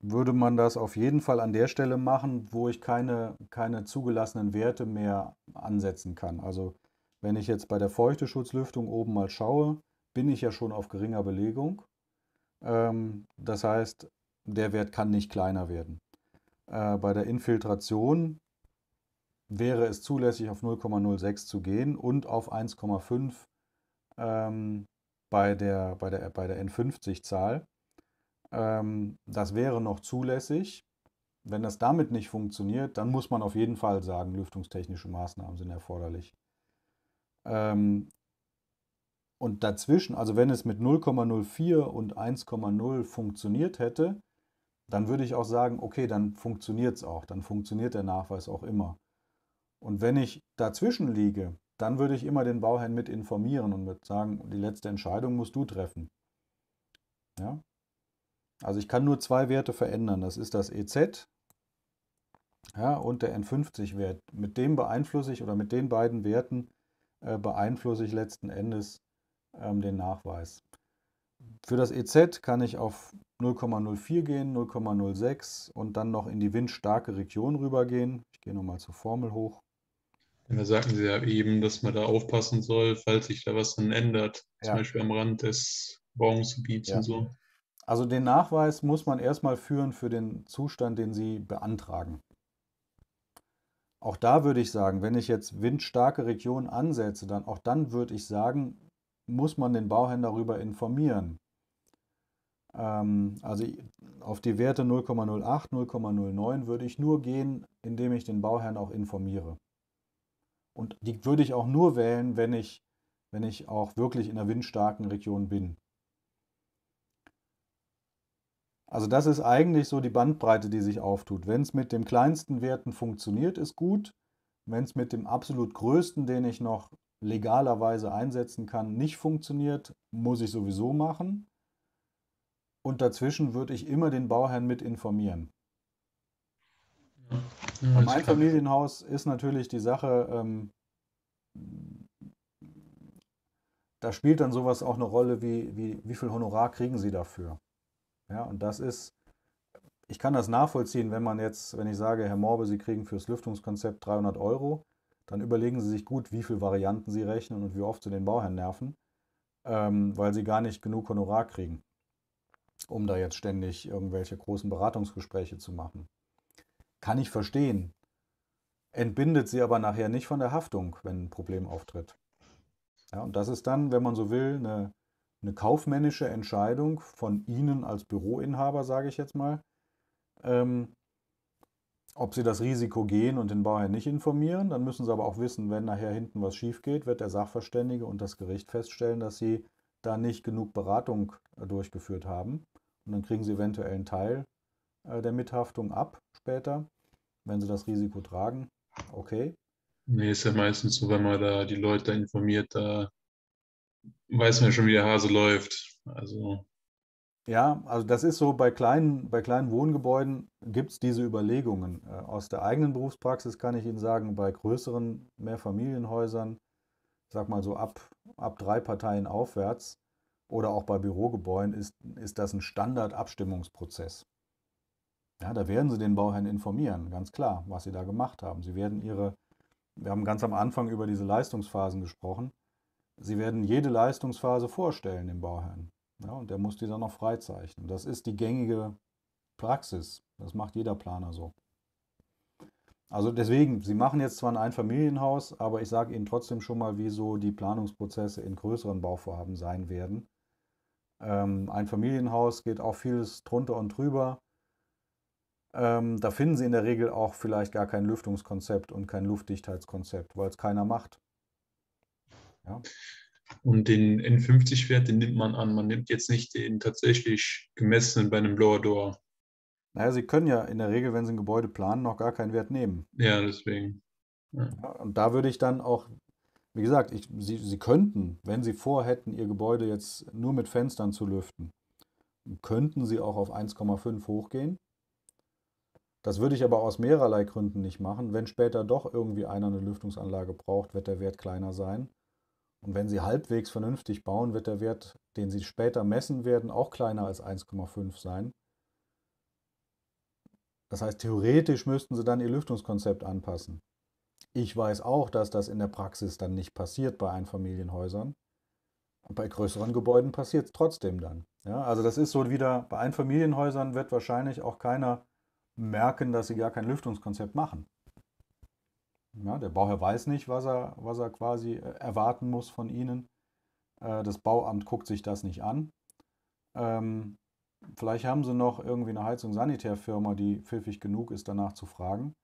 würde man das auf jeden Fall an der Stelle machen, wo ich keine, keine zugelassenen Werte mehr ansetzen kann. Also wenn ich jetzt bei der Feuchteschutzlüftung oben mal schaue, bin ich ja schon auf geringer Belegung. Ähm, das heißt, der Wert kann nicht kleiner werden äh, bei der Infiltration wäre es zulässig, auf 0,06 zu gehen und auf 1,5 ähm, bei der, bei der, bei der N50-Zahl. Ähm, das wäre noch zulässig. Wenn das damit nicht funktioniert, dann muss man auf jeden Fall sagen, lüftungstechnische Maßnahmen sind erforderlich. Ähm, und dazwischen, also wenn es mit 0,04 und 1,0 funktioniert hätte, dann würde ich auch sagen, okay, dann funktioniert es auch, dann funktioniert der Nachweis auch immer. Und wenn ich dazwischen liege, dann würde ich immer den Bauherrn mit informieren und würde sagen, die letzte Entscheidung musst du treffen. Ja? Also ich kann nur zwei Werte verändern. Das ist das EZ ja, und der N50-Wert. Mit dem beeinflusse ich oder mit den beiden Werten äh, beeinflusse ich letzten Endes ähm, den Nachweis. Für das EZ kann ich auf 0,04 gehen, 0,06 und dann noch in die windstarke Region rübergehen. Ich gehe nochmal zur Formel hoch. Da sagten Sie ja eben, dass man da aufpassen soll, falls sich da was dann ändert, ja. zum Beispiel am Rand des Bauungsgebiets ja. und so. Also den Nachweis muss man erstmal führen für den Zustand, den Sie beantragen. Auch da würde ich sagen, wenn ich jetzt windstarke Regionen ansetze, dann auch dann würde ich sagen, muss man den Bauherrn darüber informieren. Ähm, also auf die Werte 0,08, 0,09 würde ich nur gehen, indem ich den Bauherrn auch informiere. Und die würde ich auch nur wählen, wenn ich, wenn ich auch wirklich in einer windstarken Region bin. Also das ist eigentlich so die Bandbreite, die sich auftut. Wenn es mit den kleinsten Werten funktioniert, ist gut. Wenn es mit dem absolut größten, den ich noch legalerweise einsetzen kann, nicht funktioniert, muss ich sowieso machen. Und dazwischen würde ich immer den Bauherrn mit informieren. Ja, Im Familienhaus ist natürlich die Sache, ähm, da spielt dann sowas auch eine Rolle, wie, wie, wie viel Honorar kriegen Sie dafür. Ja, und das ist, ich kann das nachvollziehen, wenn man jetzt, wenn ich sage, Herr Morbe, Sie kriegen fürs Lüftungskonzept 300 Euro, dann überlegen Sie sich gut, wie viele Varianten Sie rechnen und wie oft Sie den Bauherrn nerven, ähm, weil Sie gar nicht genug Honorar kriegen, um da jetzt ständig irgendwelche großen Beratungsgespräche zu machen. Kann ich verstehen. Entbindet Sie aber nachher nicht von der Haftung, wenn ein Problem auftritt. Ja, und das ist dann, wenn man so will, eine, eine kaufmännische Entscheidung von Ihnen als Büroinhaber, sage ich jetzt mal, ähm, ob sie das Risiko gehen und den Bauherrn nicht informieren. Dann müssen sie aber auch wissen, wenn nachher hinten was schief geht, wird der Sachverständige und das Gericht feststellen, dass sie da nicht genug Beratung äh, durchgeführt haben. Und dann kriegen sie eventuell einen Teil äh, der Mithaftung ab später, wenn sie das Risiko tragen. Okay. Nee, ist ja meistens so, wenn man da die Leute informiert, da weiß man schon, wie der Hase läuft. Also ja, also das ist so, bei kleinen, bei kleinen Wohngebäuden gibt es diese Überlegungen. Äh, aus der eigenen Berufspraxis kann ich Ihnen sagen, bei größeren Mehrfamilienhäusern, sag mal so ab, ab drei Parteien aufwärts oder auch bei Bürogebäuden, ist, ist das ein Standardabstimmungsprozess. Ja, da werden Sie den Bauherrn informieren, ganz klar, was Sie da gemacht haben. Sie werden Ihre, wir haben ganz am Anfang über diese Leistungsphasen gesprochen, Sie werden jede Leistungsphase vorstellen dem Bauherrn. Ja, und der muss die dann noch freizeichnen. Das ist die gängige Praxis. Das macht jeder Planer so. Also deswegen, Sie machen jetzt zwar ein Einfamilienhaus, aber ich sage Ihnen trotzdem schon mal, wieso die Planungsprozesse in größeren Bauvorhaben sein werden. Ähm, ein Familienhaus geht auch vieles drunter und drüber. Ähm, da finden Sie in der Regel auch vielleicht gar kein Lüftungskonzept und kein Luftdichtheitskonzept, weil es keiner macht. Ja. Und den N50-Wert, den nimmt man an. Man nimmt jetzt nicht den tatsächlich gemessenen bei einem Blower Door. Naja, sie können ja in der Regel, wenn sie ein Gebäude planen, noch gar keinen Wert nehmen. Ja, deswegen. Ja. und da würde ich dann auch, wie gesagt, ich, sie, sie könnten, wenn sie vorhätten, ihr Gebäude jetzt nur mit Fenstern zu lüften, könnten sie auch auf 1,5 hochgehen. Das würde ich aber aus mehrerlei Gründen nicht machen. Wenn später doch irgendwie einer eine Lüftungsanlage braucht, wird der Wert kleiner sein. Und wenn Sie halbwegs vernünftig bauen, wird der Wert, den Sie später messen werden, auch kleiner als 1,5 sein. Das heißt, theoretisch müssten Sie dann Ihr Lüftungskonzept anpassen. Ich weiß auch, dass das in der Praxis dann nicht passiert bei Einfamilienhäusern. Und Bei größeren Gebäuden passiert es trotzdem dann. Ja, also das ist so wieder, bei Einfamilienhäusern wird wahrscheinlich auch keiner merken, dass sie gar kein Lüftungskonzept machen. Ja, der Bauherr weiß nicht, was er, was er quasi äh, erwarten muss von Ihnen. Äh, das Bauamt guckt sich das nicht an. Ähm, vielleicht haben Sie noch irgendwie eine Heiz- und Sanitärfirma, die pfiffig genug ist, danach zu fragen,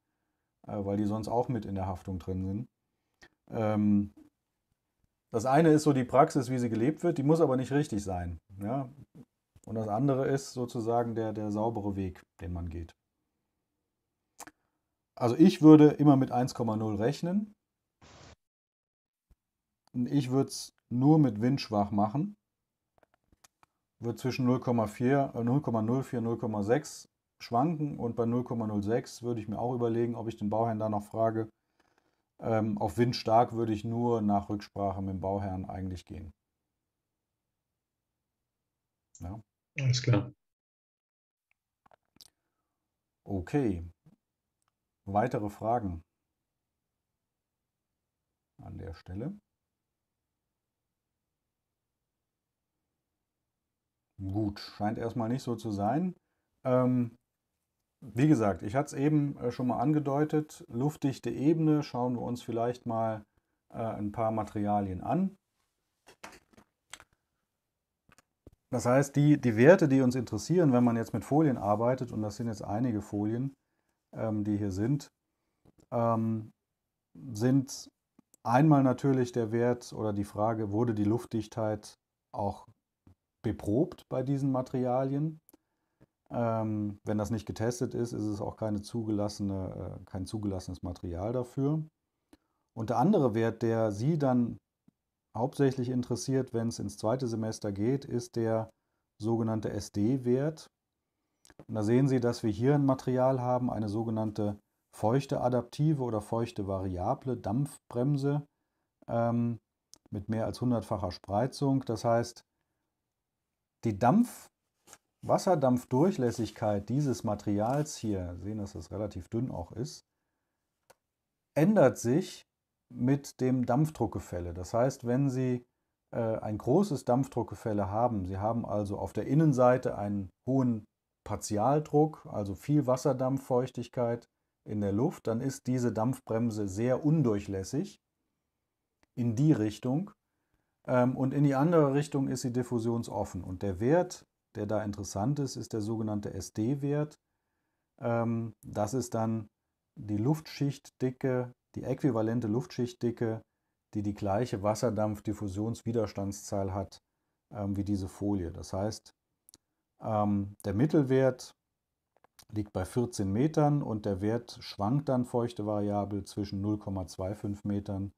äh, weil die sonst auch mit in der Haftung drin sind. Ähm, das eine ist so die Praxis, wie sie gelebt wird, die muss aber nicht richtig sein. Ja? Und das andere ist sozusagen der, der saubere Weg, den man geht also ich würde immer mit 1,0 rechnen. Und ich würde es nur mit windschwach machen. Wird zwischen 0,04 und 0,6 schwanken. Und bei 0,06 würde ich mir auch überlegen, ob ich den Bauherrn da noch frage. Ähm, auf windstark würde ich nur nach Rücksprache mit dem Bauherrn eigentlich gehen. Ja. Alles klar. Okay. Weitere Fragen an der Stelle? Gut, scheint erstmal nicht so zu sein. Ähm, wie gesagt, ich hatte es eben äh, schon mal angedeutet, luftdichte Ebene, schauen wir uns vielleicht mal äh, ein paar Materialien an. Das heißt, die, die Werte, die uns interessieren, wenn man jetzt mit Folien arbeitet, und das sind jetzt einige Folien, ähm, die hier sind, ähm, sind einmal natürlich der Wert oder die Frage, wurde die Luftdichtheit auch beprobt bei diesen Materialien? Ähm, wenn das nicht getestet ist, ist es auch keine zugelassene, äh, kein zugelassenes Material dafür. Und der andere Wert, der Sie dann hauptsächlich interessiert, wenn es ins zweite Semester geht, ist der sogenannte SD-Wert. Und da sehen Sie, dass wir hier ein Material haben, eine sogenannte feuchte adaptive oder feuchte variable Dampfbremse ähm, mit mehr als hundertfacher Spreizung. Das heißt, die Dampf Wasserdampfdurchlässigkeit dieses Materials hier, sehen, dass das relativ dünn auch ist, ändert sich mit dem Dampfdruckgefälle. Das heißt, wenn Sie äh, ein großes Dampfdruckgefälle haben, Sie haben also auf der Innenseite einen hohen Partialdruck, also viel Wasserdampffeuchtigkeit in der Luft, dann ist diese Dampfbremse sehr undurchlässig in die Richtung ähm, und in die andere Richtung ist sie diffusionsoffen. Und der Wert, der da interessant ist, ist der sogenannte SD-Wert. Ähm, das ist dann die Luftschichtdicke, die äquivalente Luftschichtdicke, die die gleiche Wasserdampfdiffusionswiderstandszahl hat ähm, wie diese Folie. Das heißt, ähm, der Mittelwert liegt bei 14 Metern und der Wert schwankt dann feuchte variabel zwischen 0,25 Metern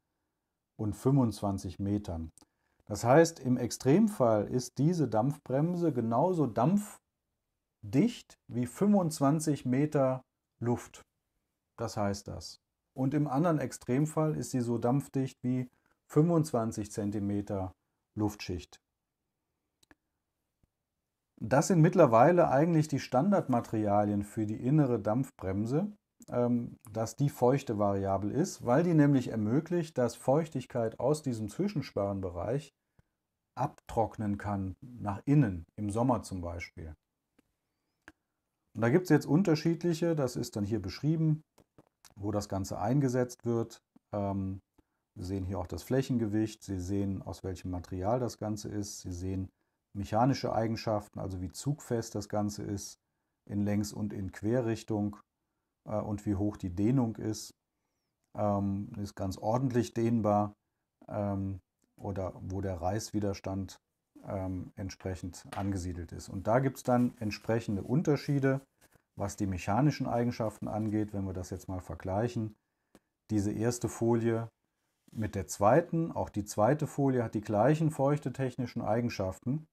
und 25 Metern. Das heißt, im Extremfall ist diese Dampfbremse genauso dampfdicht wie 25 Meter Luft. Das heißt das. Und im anderen Extremfall ist sie so dampfdicht wie 25 Zentimeter Luftschicht. Das sind mittlerweile eigentlich die Standardmaterialien für die innere Dampfbremse, ähm, dass die feuchte variabel ist, weil die nämlich ermöglicht, dass Feuchtigkeit aus diesem Zwischensperrenbereich abtrocknen kann, nach innen, im Sommer zum Beispiel. Und da gibt es jetzt unterschiedliche, das ist dann hier beschrieben, wo das Ganze eingesetzt wird. Ähm, Sie sehen hier auch das Flächengewicht, Sie sehen, aus welchem Material das Ganze ist, Sie sehen, mechanische Eigenschaften, also wie zugfest das Ganze ist in Längs- und in Querrichtung äh, und wie hoch die Dehnung ist. Ähm, ist ganz ordentlich dehnbar ähm, oder wo der Reißwiderstand ähm, entsprechend angesiedelt ist. Und da gibt es dann entsprechende Unterschiede, was die mechanischen Eigenschaften angeht, wenn wir das jetzt mal vergleichen. Diese erste Folie mit der zweiten, auch die zweite Folie hat die gleichen feuchtetechnischen Eigenschaften,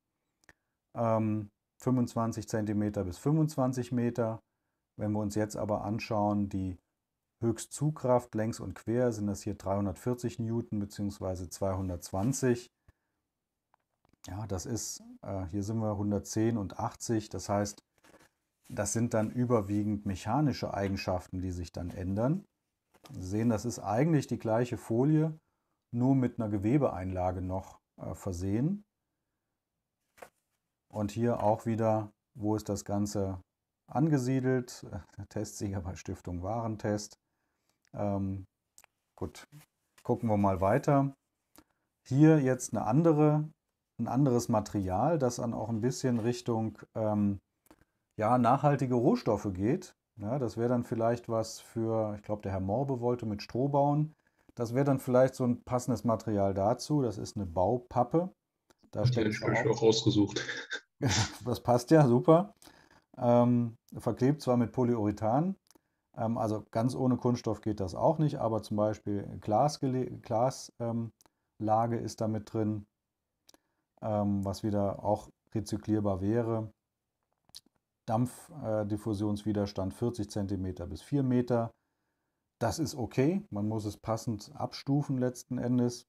ähm, 25 cm bis 25 Meter. Wenn wir uns jetzt aber anschauen, die Höchstzugkraft längs und quer sind das hier 340 Newton bzw. 220. Ja, das ist, äh, hier sind wir 110 und 80, das heißt, das sind dann überwiegend mechanische Eigenschaften, die sich dann ändern. Sie sehen, das ist eigentlich die gleiche Folie, nur mit einer Gewebeeinlage noch äh, versehen. Und hier auch wieder, wo ist das Ganze angesiedelt? Testsieger bei Stiftung Warentest. Ähm, gut, gucken wir mal weiter. Hier jetzt eine andere, ein anderes Material, das dann auch ein bisschen Richtung ähm, ja, nachhaltige Rohstoffe geht. Ja, das wäre dann vielleicht was für, ich glaube, der Herr Morbe wollte mit Stroh bauen. Das wäre dann vielleicht so ein passendes Material dazu. Das ist eine Baupappe. Da stelle ich auch. auch rausgesucht. Das passt ja, super. Ähm, verklebt zwar mit Polyurethan, ähm, also ganz ohne Kunststoff geht das auch nicht, aber zum Beispiel Glaslage ähm, ist da mit drin, ähm, was wieder auch rezyklierbar wäre. Dampfdiffusionswiderstand äh, 40 cm bis 4 m. Das ist okay, man muss es passend abstufen letzten Endes.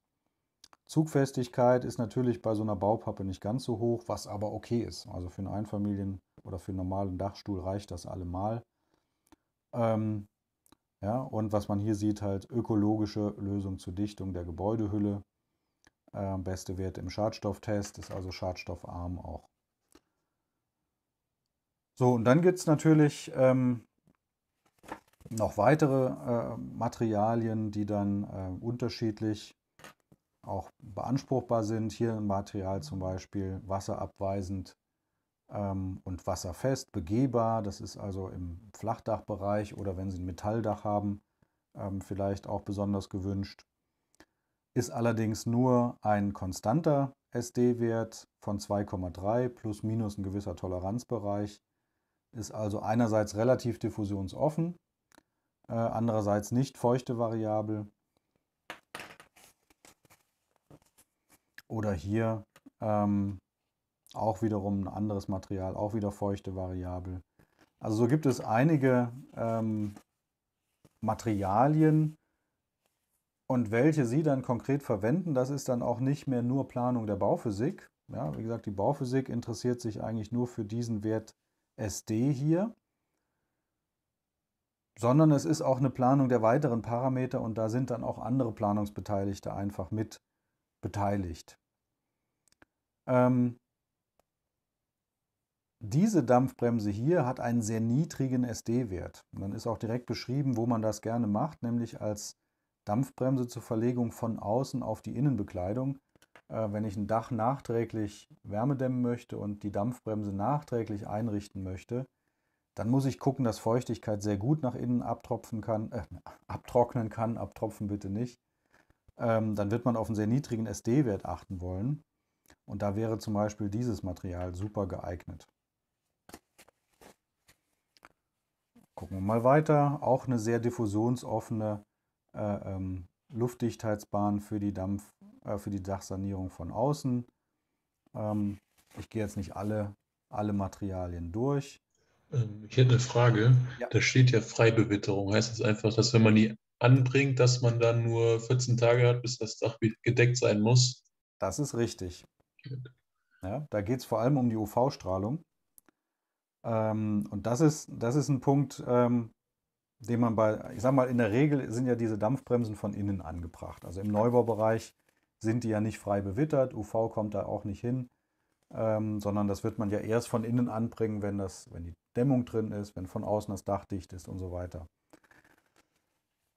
Zugfestigkeit ist natürlich bei so einer Baupappe nicht ganz so hoch, was aber okay ist. Also für einen Einfamilien- oder für einen normalen Dachstuhl reicht das allemal. Ähm, ja, und was man hier sieht, halt ökologische Lösung zur Dichtung der Gebäudehülle. Äh, beste Werte im Schadstofftest, ist also schadstoffarm auch. So, und dann gibt es natürlich ähm, noch weitere äh, Materialien, die dann äh, unterschiedlich auch beanspruchbar sind. Hier ein Material zum Beispiel wasserabweisend ähm, und wasserfest, begehbar. Das ist also im Flachdachbereich oder wenn Sie ein Metalldach haben, ähm, vielleicht auch besonders gewünscht. Ist allerdings nur ein konstanter SD-Wert von 2,3 plus minus ein gewisser Toleranzbereich. Ist also einerseits relativ diffusionsoffen, äh, andererseits nicht feuchte variabel oder hier ähm, auch wiederum ein anderes Material, auch wieder feuchte Variable. Also so gibt es einige ähm, Materialien und welche Sie dann konkret verwenden, das ist dann auch nicht mehr nur Planung der Bauphysik. Ja, wie gesagt, die Bauphysik interessiert sich eigentlich nur für diesen Wert SD hier, sondern es ist auch eine Planung der weiteren Parameter und da sind dann auch andere Planungsbeteiligte einfach mit beteiligt. Ähm, diese Dampfbremse hier hat einen sehr niedrigen SD-Wert. Dann ist auch direkt beschrieben, wo man das gerne macht, nämlich als Dampfbremse zur Verlegung von außen auf die Innenbekleidung. Äh, wenn ich ein Dach nachträglich wärmedämmen möchte und die Dampfbremse nachträglich einrichten möchte, dann muss ich gucken, dass Feuchtigkeit sehr gut nach innen abtropfen kann, äh, abtrocknen kann, abtropfen bitte nicht, ähm, dann wird man auf einen sehr niedrigen SD-Wert achten wollen. Und da wäre zum Beispiel dieses Material super geeignet. Gucken wir mal weiter. Auch eine sehr diffusionsoffene äh, ähm, Luftdichtheitsbahn für die, Dampf, äh, für die Dachsanierung von außen. Ähm, ich gehe jetzt nicht alle, alle Materialien durch. Ähm, ich hätte eine Frage. Ja. Da steht ja Freibewitterung. Heißt das einfach, dass wenn man die anbringt, dass man dann nur 14 Tage hat, bis das Dach gedeckt sein muss. Das ist richtig. Ja, da geht es vor allem um die UV-Strahlung. Ähm, und das ist, das ist ein Punkt, ähm, den man bei, ich sag mal, in der Regel sind ja diese Dampfbremsen von innen angebracht. Also im Neubaubereich sind die ja nicht frei bewittert, UV kommt da auch nicht hin, ähm, sondern das wird man ja erst von innen anbringen, wenn, das, wenn die Dämmung drin ist, wenn von außen das Dach dicht ist und so weiter.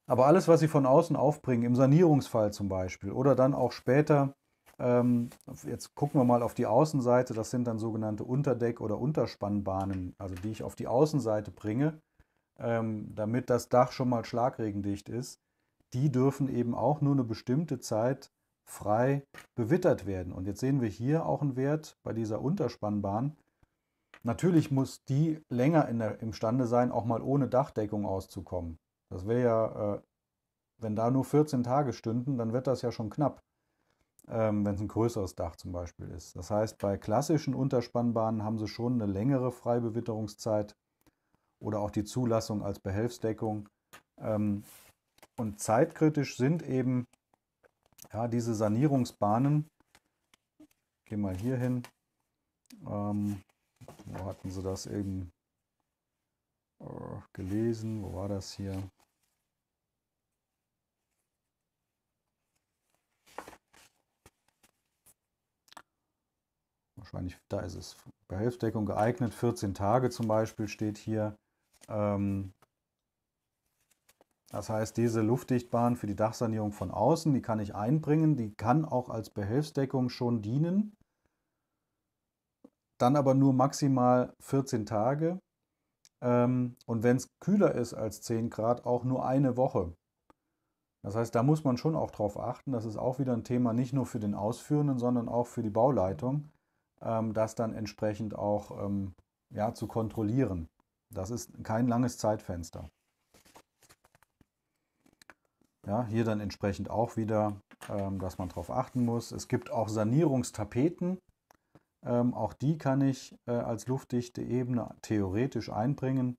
Aber alles, was sie von außen aufbringen, im Sanierungsfall zum Beispiel oder dann auch später, ähm, jetzt gucken wir mal auf die Außenseite, das sind dann sogenannte Unterdeck- oder Unterspannbahnen, also die ich auf die Außenseite bringe, ähm, damit das Dach schon mal schlagregendicht ist, die dürfen eben auch nur eine bestimmte Zeit frei bewittert werden. Und jetzt sehen wir hier auch einen Wert bei dieser Unterspannbahn. Natürlich muss die länger in der, imstande sein, auch mal ohne Dachdeckung auszukommen. Das wäre ja, äh, wenn da nur 14 Tage stünden, dann wird das ja schon knapp, ähm, wenn es ein größeres Dach zum Beispiel ist. Das heißt, bei klassischen Unterspannbahnen haben sie schon eine längere Freibewitterungszeit oder auch die Zulassung als Behelfsdeckung. Ähm, und zeitkritisch sind eben ja, diese Sanierungsbahnen. Ich gehe mal hier hin. Ähm, wo hatten sie das eben äh, gelesen? Wo war das hier? wahrscheinlich, da ist es, Behelfsdeckung geeignet, 14 Tage zum Beispiel steht hier. Ähm, das heißt, diese Luftdichtbahn für die Dachsanierung von außen, die kann ich einbringen, die kann auch als Behelfsdeckung schon dienen. Dann aber nur maximal 14 Tage ähm, und wenn es kühler ist als 10 Grad, auch nur eine Woche. Das heißt, da muss man schon auch drauf achten. Das ist auch wieder ein Thema nicht nur für den Ausführenden, sondern auch für die Bauleitung. Ähm, das dann entsprechend auch ähm, ja, zu kontrollieren. Das ist kein langes Zeitfenster. Ja, hier dann entsprechend auch wieder, ähm, dass man darauf achten muss. Es gibt auch Sanierungstapeten. auch die kann ich äh, als luftdichte Ebene theoretisch einbringen.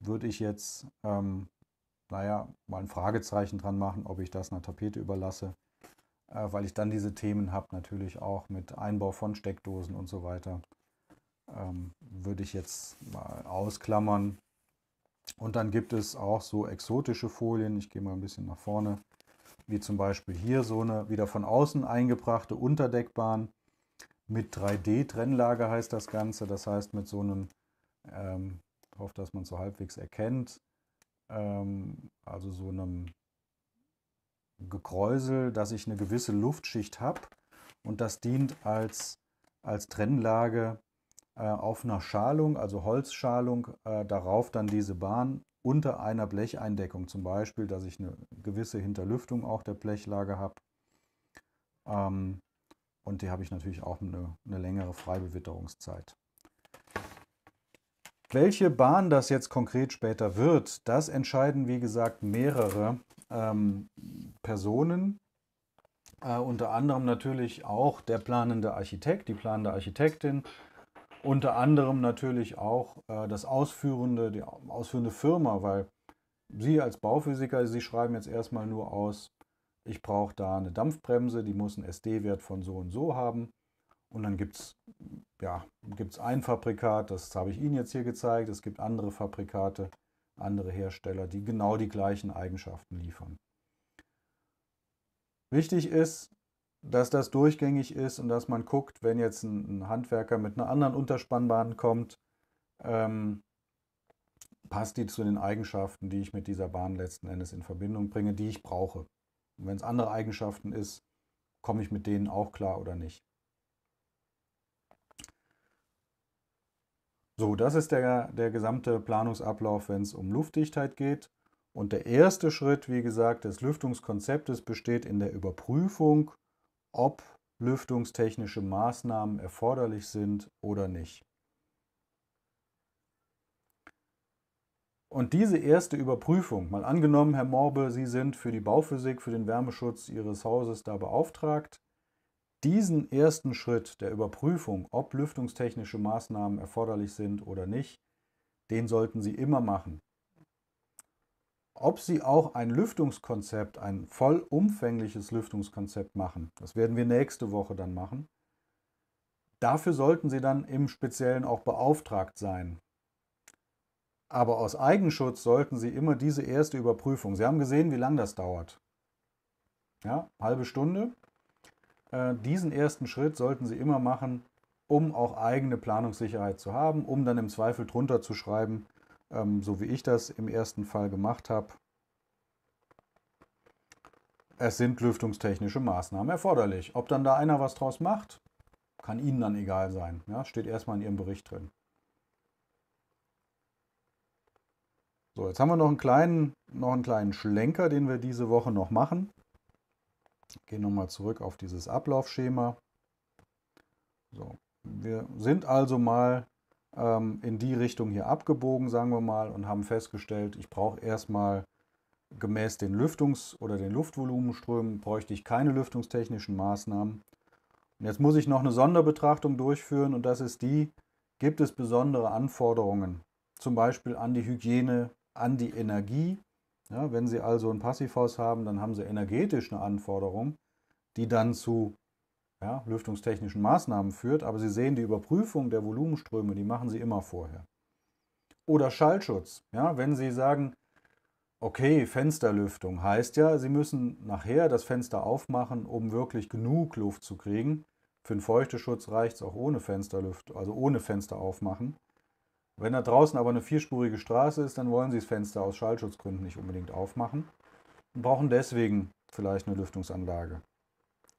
Würde ich jetzt, naja, mal ein Fragezeichen dran machen, ob ich das einer Tapete überlasse äh, weil ich dann diese Themen habe, natürlich auch mit Einbau von Steckdosen und so weiter. Ähm, würde ich jetzt mal ausklammern. Und dann gibt es auch so exotische Folien. Ich gehe mal ein bisschen nach vorne. Wie zum Beispiel hier so eine wieder von außen eingebrachte Unterdeckbahn mit 3D-Trennlage heißt das Ganze. Das heißt mit so einem, ähm, ich hoffe, dass man so halbwegs erkennt, ähm, also so einem Gekräusel, dass ich eine gewisse Luftschicht habe und das dient als, als Trennlage äh, auf einer Schalung, also Holzschalung, äh, darauf dann diese Bahn unter einer Blecheindeckung zum Beispiel, dass ich eine gewisse Hinterlüftung auch der Blechlage habe. Ähm, und die habe ich natürlich auch eine, eine längere Freibewitterungszeit. Welche Bahn das jetzt konkret später wird, das entscheiden wie gesagt mehrere ähm, Personen, äh, unter anderem natürlich auch der planende Architekt, die planende Architektin, unter anderem natürlich auch äh, das ausführende, die ausführende Firma, weil Sie als Bauphysiker, Sie schreiben jetzt erstmal nur aus, ich brauche da eine Dampfbremse, die muss einen SD-Wert von so und so haben. Und dann gibt es ja, gibt's ein Fabrikat, das habe ich Ihnen jetzt hier gezeigt, es gibt andere Fabrikate andere Hersteller, die genau die gleichen Eigenschaften liefern. Wichtig ist, dass das durchgängig ist und dass man guckt, wenn jetzt ein, Handwerker mit einer anderen Unterspannbahn kommt, ähm, passt die zu den Eigenschaften, die ich mit dieser Bahn letzten Endes in Verbindung bringe, die ich brauche. Und wenn es andere Eigenschaften ist, komme ich mit denen auch klar oder nicht. So, das ist der, der gesamte Planungsablauf, wenn es um Luftdichtheit geht. Und der erste Schritt, wie gesagt, des Lüftungskonzeptes besteht in der Überprüfung, ob lüftungstechnische Maßnahmen erforderlich sind oder nicht. Und diese erste Überprüfung, mal angenommen, Herr Morbe, Sie sind für die Bauphysik, für den Wärmeschutz Ihres Hauses da beauftragt, diesen ersten Schritt der Überprüfung, ob lüftungstechnische Maßnahmen erforderlich sind oder nicht, den sollten Sie immer machen. Ob Sie auch ein Lüftungskonzept, ein vollumfängliches Lüftungskonzept machen, das werden wir nächste Woche dann machen. Dafür sollten Sie dann im Speziellen auch beauftragt sein. Aber aus Eigenschutz sollten Sie immer diese erste Überprüfung. Sie haben gesehen, wie lange das dauert. Ja, halbe Stunde, äh, diesen ersten Schritt sollten Sie immer machen, um auch eigene Planungssicherheit zu haben, um dann im Zweifel drunter zu schreiben, ähm, so wie ich das im ersten Fall gemacht habe. Es sind lüftungstechnische Maßnahmen erforderlich. Ob dann da einer was draus macht, kann Ihnen dann egal sein. Ja, steht erstmal in Ihrem Bericht drin. So, jetzt haben wir noch einen, kleinen, noch einen kleinen Schlenker, den wir diese Woche noch machen gehe nochmal zurück auf dieses Ablaufschema. So, wir sind also mal ähm, in die Richtung hier abgebogen, sagen wir mal, und haben festgestellt, ich brauche erstmal gemäß den Lüftungs- oder den Luftvolumenströmen bräuchte ich keine lüftungstechnischen Maßnahmen. Und jetzt muss ich noch eine Sonderbetrachtung durchführen und das ist die, gibt es besondere Anforderungen, zum Beispiel an die Hygiene, an die Energie ja, wenn Sie also ein Passivhaus haben, dann haben Sie energetisch eine Anforderung, die dann zu ja, lüftungstechnischen Maßnahmen führt, aber Sie sehen die Überprüfung der Volumenströme, die machen Sie immer vorher. Oder Schallschutz. Ja, wenn Sie sagen, okay, Fensterlüftung heißt ja, Sie müssen nachher das Fenster aufmachen, um wirklich genug Luft zu kriegen. Für den Feuchteschutz reicht es auch ohne Fensterlüft, also ohne Fenster aufmachen. Wenn da draußen aber eine vierspurige Straße ist, dann wollen sie das Fenster aus Schallschutzgründen nicht unbedingt aufmachen und brauchen deswegen vielleicht eine Lüftungsanlage.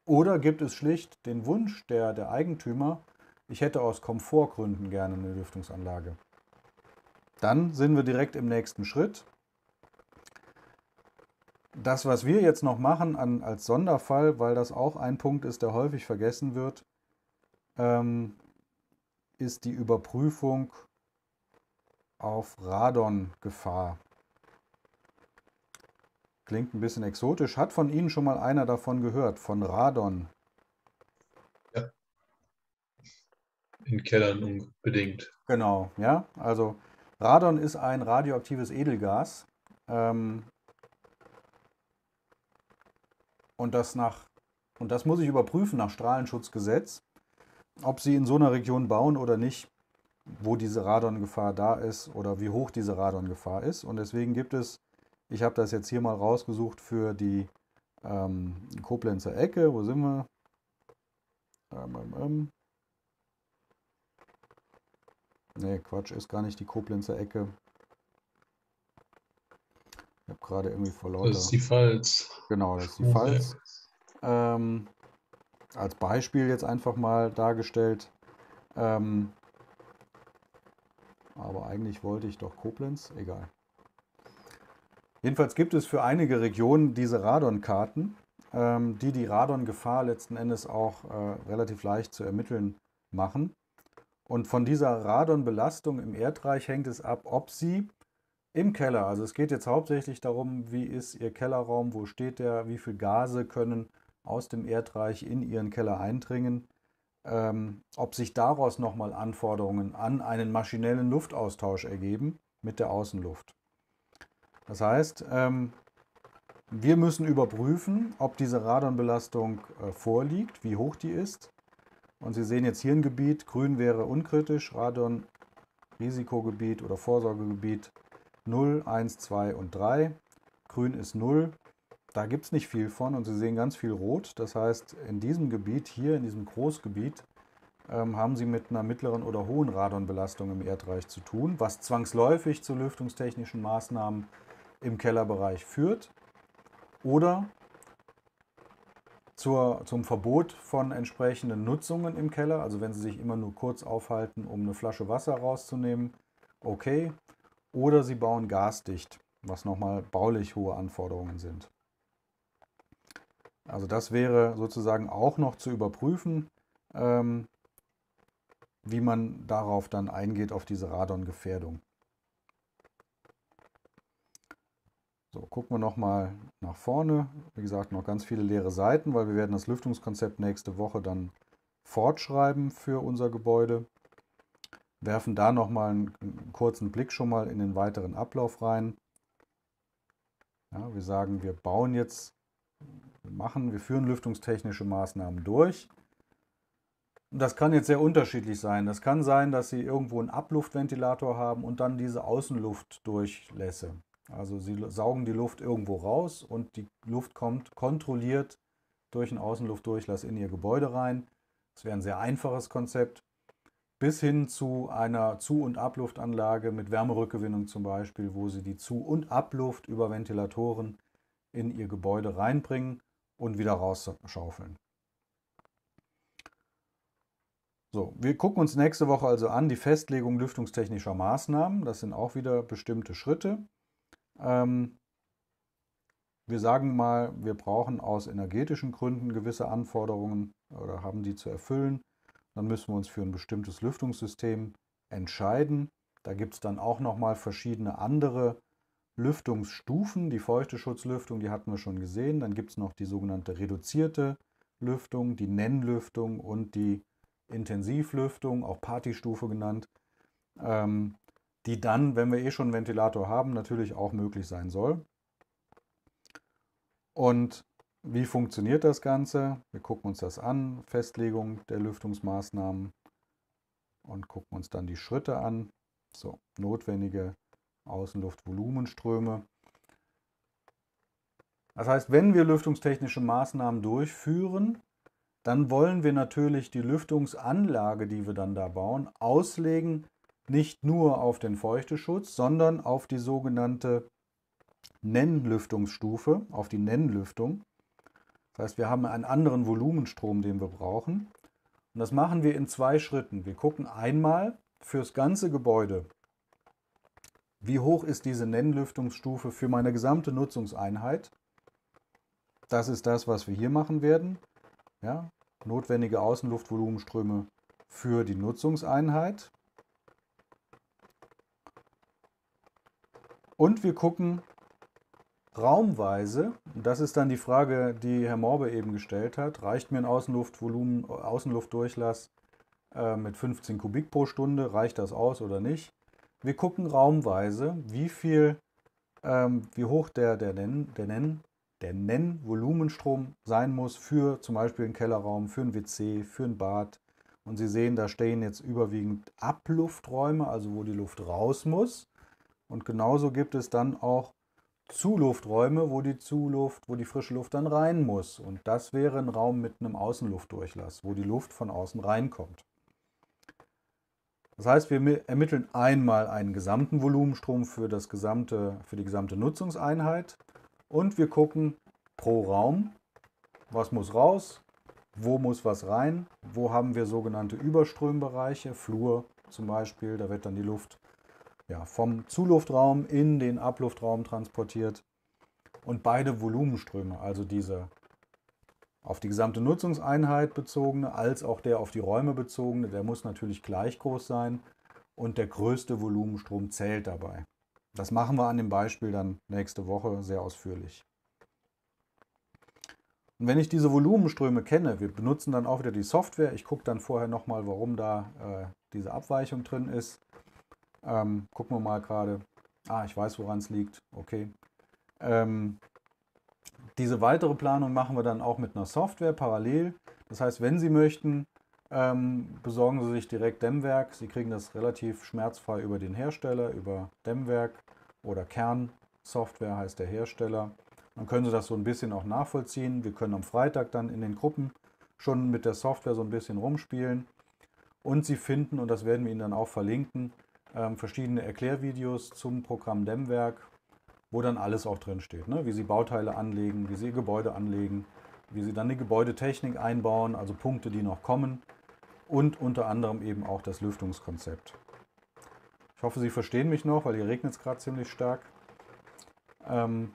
Oder gibt es schlicht den Wunsch der, der Eigentümer, ich hätte aus Komfortgründen gerne eine Lüftungsanlage. Dann sind wir direkt im nächsten Schritt. Das, was wir jetzt noch machen an, als Sonderfall, weil das auch ein Punkt ist, der häufig vergessen wird, ähm, ist die Überprüfung auf Radon-Gefahr. Klingt ein bisschen exotisch. Hat von Ihnen schon mal einer davon gehört? Von Radon? Ja. In Kellern unbedingt. Genau, ja. Also Radon ist ein radioaktives Edelgas. Ähm, und das nach und das muss ich überprüfen nach Strahlenschutzgesetz, ob sie in so einer Region bauen oder nicht wo diese Radongefahr da ist oder wie hoch diese Radongefahr ist. Und deswegen gibt es, ich habe das jetzt hier mal rausgesucht für die ähm, Koblenzer Ecke, wo sind wir? Ähm, ähm, Ne, Quatsch, ist gar nicht die Koblenzer Ecke. Ich habe gerade irgendwie verloren. Das ist die Pfalz. Genau, das ist die Pfalz. Ähm, als Beispiel jetzt einfach mal dargestellt. Ähm, aber eigentlich wollte ich doch Koblenz, egal. Jedenfalls gibt es für einige Regionen diese Radonkarten, ähm, die die Radongefahr letzten Endes auch äh, relativ leicht zu ermitteln machen. Und von dieser Radonbelastung im Erdreich hängt es ab, ob sie im Keller, also es geht jetzt hauptsächlich darum, wie ist Ihr Kellerraum, wo steht der, wie viele Gase können aus dem Erdreich in Ihren Keller eindringen ähm, ob sich daraus nochmal Anforderungen an einen maschinellen Luftaustausch ergeben mit der Außenluft. Das heißt, ähm, wir müssen überprüfen, ob diese Radonbelastung äh, vorliegt, wie hoch die ist. Und Sie sehen jetzt hier ein Gebiet, grün wäre unkritisch, Radon Risikogebiet oder Vorsorgegebiet 0, 1, 2 und 3. Grün ist 0, da gibt es nicht viel von und Sie sehen ganz viel rot. Das heißt, in diesem Gebiet hier, in diesem Großgebiet, ähm, haben Sie mit einer mittleren oder hohen Radonbelastung im Erdreich zu tun, was zwangsläufig zu lüftungstechnischen Maßnahmen im Kellerbereich führt oder zur, zum Verbot von entsprechenden Nutzungen im Keller. Also wenn Sie sich immer nur kurz aufhalten, um eine Flasche Wasser rauszunehmen, okay. Oder Sie bauen gasdicht, was nochmal baulich hohe Anforderungen sind. Also das wäre sozusagen auch noch zu überprüfen, ähm, wie man darauf dann eingeht, auf diese Radongefährdung. So, gucken wir nochmal nach vorne. Wie gesagt, noch ganz viele leere Seiten, weil wir werden das Lüftungskonzept nächste Woche dann fortschreiben für unser Gebäude. Werfen da nochmal einen kurzen Blick schon mal in den weiteren Ablauf rein. Ja, wir sagen, wir bauen jetzt machen. Wir führen lüftungstechnische Maßnahmen durch. das kann jetzt sehr unterschiedlich sein. Das kann sein, dass Sie irgendwo einen Abluftventilator haben und dann diese Außenluft durchlässe. Also Sie saugen die Luft irgendwo raus und die Luft kommt kontrolliert durch einen Außenluftdurchlass in Ihr Gebäude rein. Das wäre ein sehr einfaches Konzept. Bis hin zu einer Zu- und Abluftanlage mit Wärmerückgewinnung zum Beispiel, wo Sie die Zu- und Abluft über Ventilatoren in Ihr Gebäude reinbringen und wieder rausschaufeln. So, wir gucken uns nächste Woche also an die Festlegung lüftungstechnischer Maßnahmen. Das sind auch wieder bestimmte Schritte. Ähm, wir sagen mal, wir brauchen aus energetischen Gründen gewisse Anforderungen oder haben die zu erfüllen. Dann müssen wir uns für ein bestimmtes Lüftungssystem entscheiden. Da gibt es dann auch nochmal verschiedene andere Lüftungsstufen. Die feuchte Schutzlüftung, die hatten wir schon gesehen. Dann gibt es noch die sogenannte reduzierte Lüftung, die Nennlüftung und die Intensivlüftung, auch Partystufe genannt, ähm, die dann, wenn wir eh schon einen Ventilator haben, natürlich auch möglich sein soll. Und wie funktioniert das Ganze? Wir gucken uns das an, Festlegung der Lüftungsmaßnahmen und gucken uns dann die Schritte an. So, notwendige Außenluftvolumenströme. Das heißt, wenn wir lüftungstechnische Maßnahmen durchführen, dann wollen wir natürlich die Lüftungsanlage, die wir dann da bauen, auslegen, nicht nur auf den Feuchteschutz, sondern auf die sogenannte Nennlüftungsstufe, auf die Nennlüftung. Das heißt, wir haben einen anderen Volumenstrom, den wir brauchen. Und das machen wir in zwei Schritten. Wir gucken einmal fürs ganze Gebäude, wie hoch ist diese Nennlüftungsstufe für meine gesamte Nutzungseinheit? Das ist das, was wir hier machen werden. Ja, notwendige Außenluftvolumenströme für die Nutzungseinheit. Und wir gucken raumweise, das ist dann die Frage, die Herr Morbe eben gestellt hat, reicht mir ein Außenluftvolumen, Außenluftdurchlass äh, mit 15 Kubik pro Stunde, reicht das aus oder nicht? Wir gucken raumweise, wie viel, ähm, wie hoch der, der, Nen, der, Nen, der Nennvolumenstrom sein muss für zum Beispiel einen Kellerraum, für ein WC, für ein Bad. Und Sie sehen, da stehen jetzt überwiegend Ablufträume, also wo die Luft raus muss. Und genauso gibt es dann auch Zulufträume, wo die Zuluft, wo die frische Luft dann rein muss. Und das wäre ein Raum mit einem Außenluftdurchlass, wo die Luft von außen reinkommt. Das heißt, wir ermitteln einmal einen gesamten Volumenstrom für, das gesamte, für die gesamte Nutzungseinheit und wir gucken pro Raum, was muss raus, wo muss was rein, wo haben wir sogenannte Überströmbereiche, Flur zum Beispiel, da wird dann die Luft ja, vom Zuluftraum in den Abluftraum transportiert und beide Volumenströme, also diese auf die gesamte Nutzungseinheit bezogene als auch der auf die Räume bezogene, der muss natürlich gleich groß sein und der größte Volumenstrom zählt dabei. Das machen wir an dem Beispiel dann nächste Woche sehr ausführlich. Und wenn ich diese Volumenströme kenne, wir benutzen dann auch wieder die Software, ich gucke dann vorher nochmal, warum da äh, diese Abweichung drin ist. Ähm, gucken wir mal gerade. Ah, ich weiß, woran es liegt. Okay. Ähm, diese weitere Planung machen wir dann auch mit einer Software parallel. Das heißt, wenn Sie möchten, ähm, besorgen Sie sich direkt Dämmwerk. Sie kriegen das relativ schmerzfrei über den Hersteller, über Dämmwerk oder Kernsoftware heißt der Hersteller. Dann können Sie das so ein bisschen auch nachvollziehen. Wir können am Freitag dann in den Gruppen schon mit der Software so ein bisschen rumspielen. Und Sie finden, und das werden wir Ihnen dann auch verlinken, ähm, verschiedene Erklärvideos zum Programm Dämmwerk, wo dann alles auch drin steht, ne? wie sie Bauteile anlegen, wie sie ihr Gebäude anlegen, wie sie dann die Gebäudetechnik einbauen, also Punkte, die noch kommen und unter anderem eben auch das Lüftungskonzept. Ich hoffe, Sie verstehen mich noch, weil hier regnet es gerade ziemlich stark. Ähm,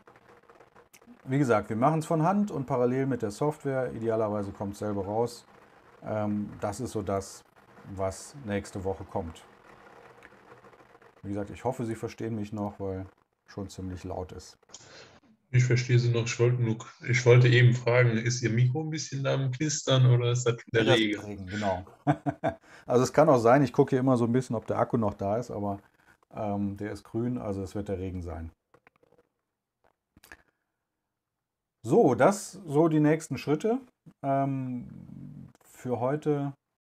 wie gesagt, wir machen es von Hand und parallel mit der Software. Idealerweise kommt es selber raus. Ähm, das ist so das, was nächste Woche kommt. Wie gesagt, ich hoffe, Sie verstehen mich noch, weil schon ziemlich laut ist. Ich verstehe Sie noch, ich wollte, nur, ich wollte eben fragen, ist Ihr Mikro ein bisschen da am Knistern oder ist das der ja, Regen? Regen? Genau. also es kann auch sein, ich gucke hier immer so ein bisschen, ob der Akku noch da ist, aber ähm, der ist grün, also es wird der Regen sein. So, das so die nächsten Schritte. Ähm, für heute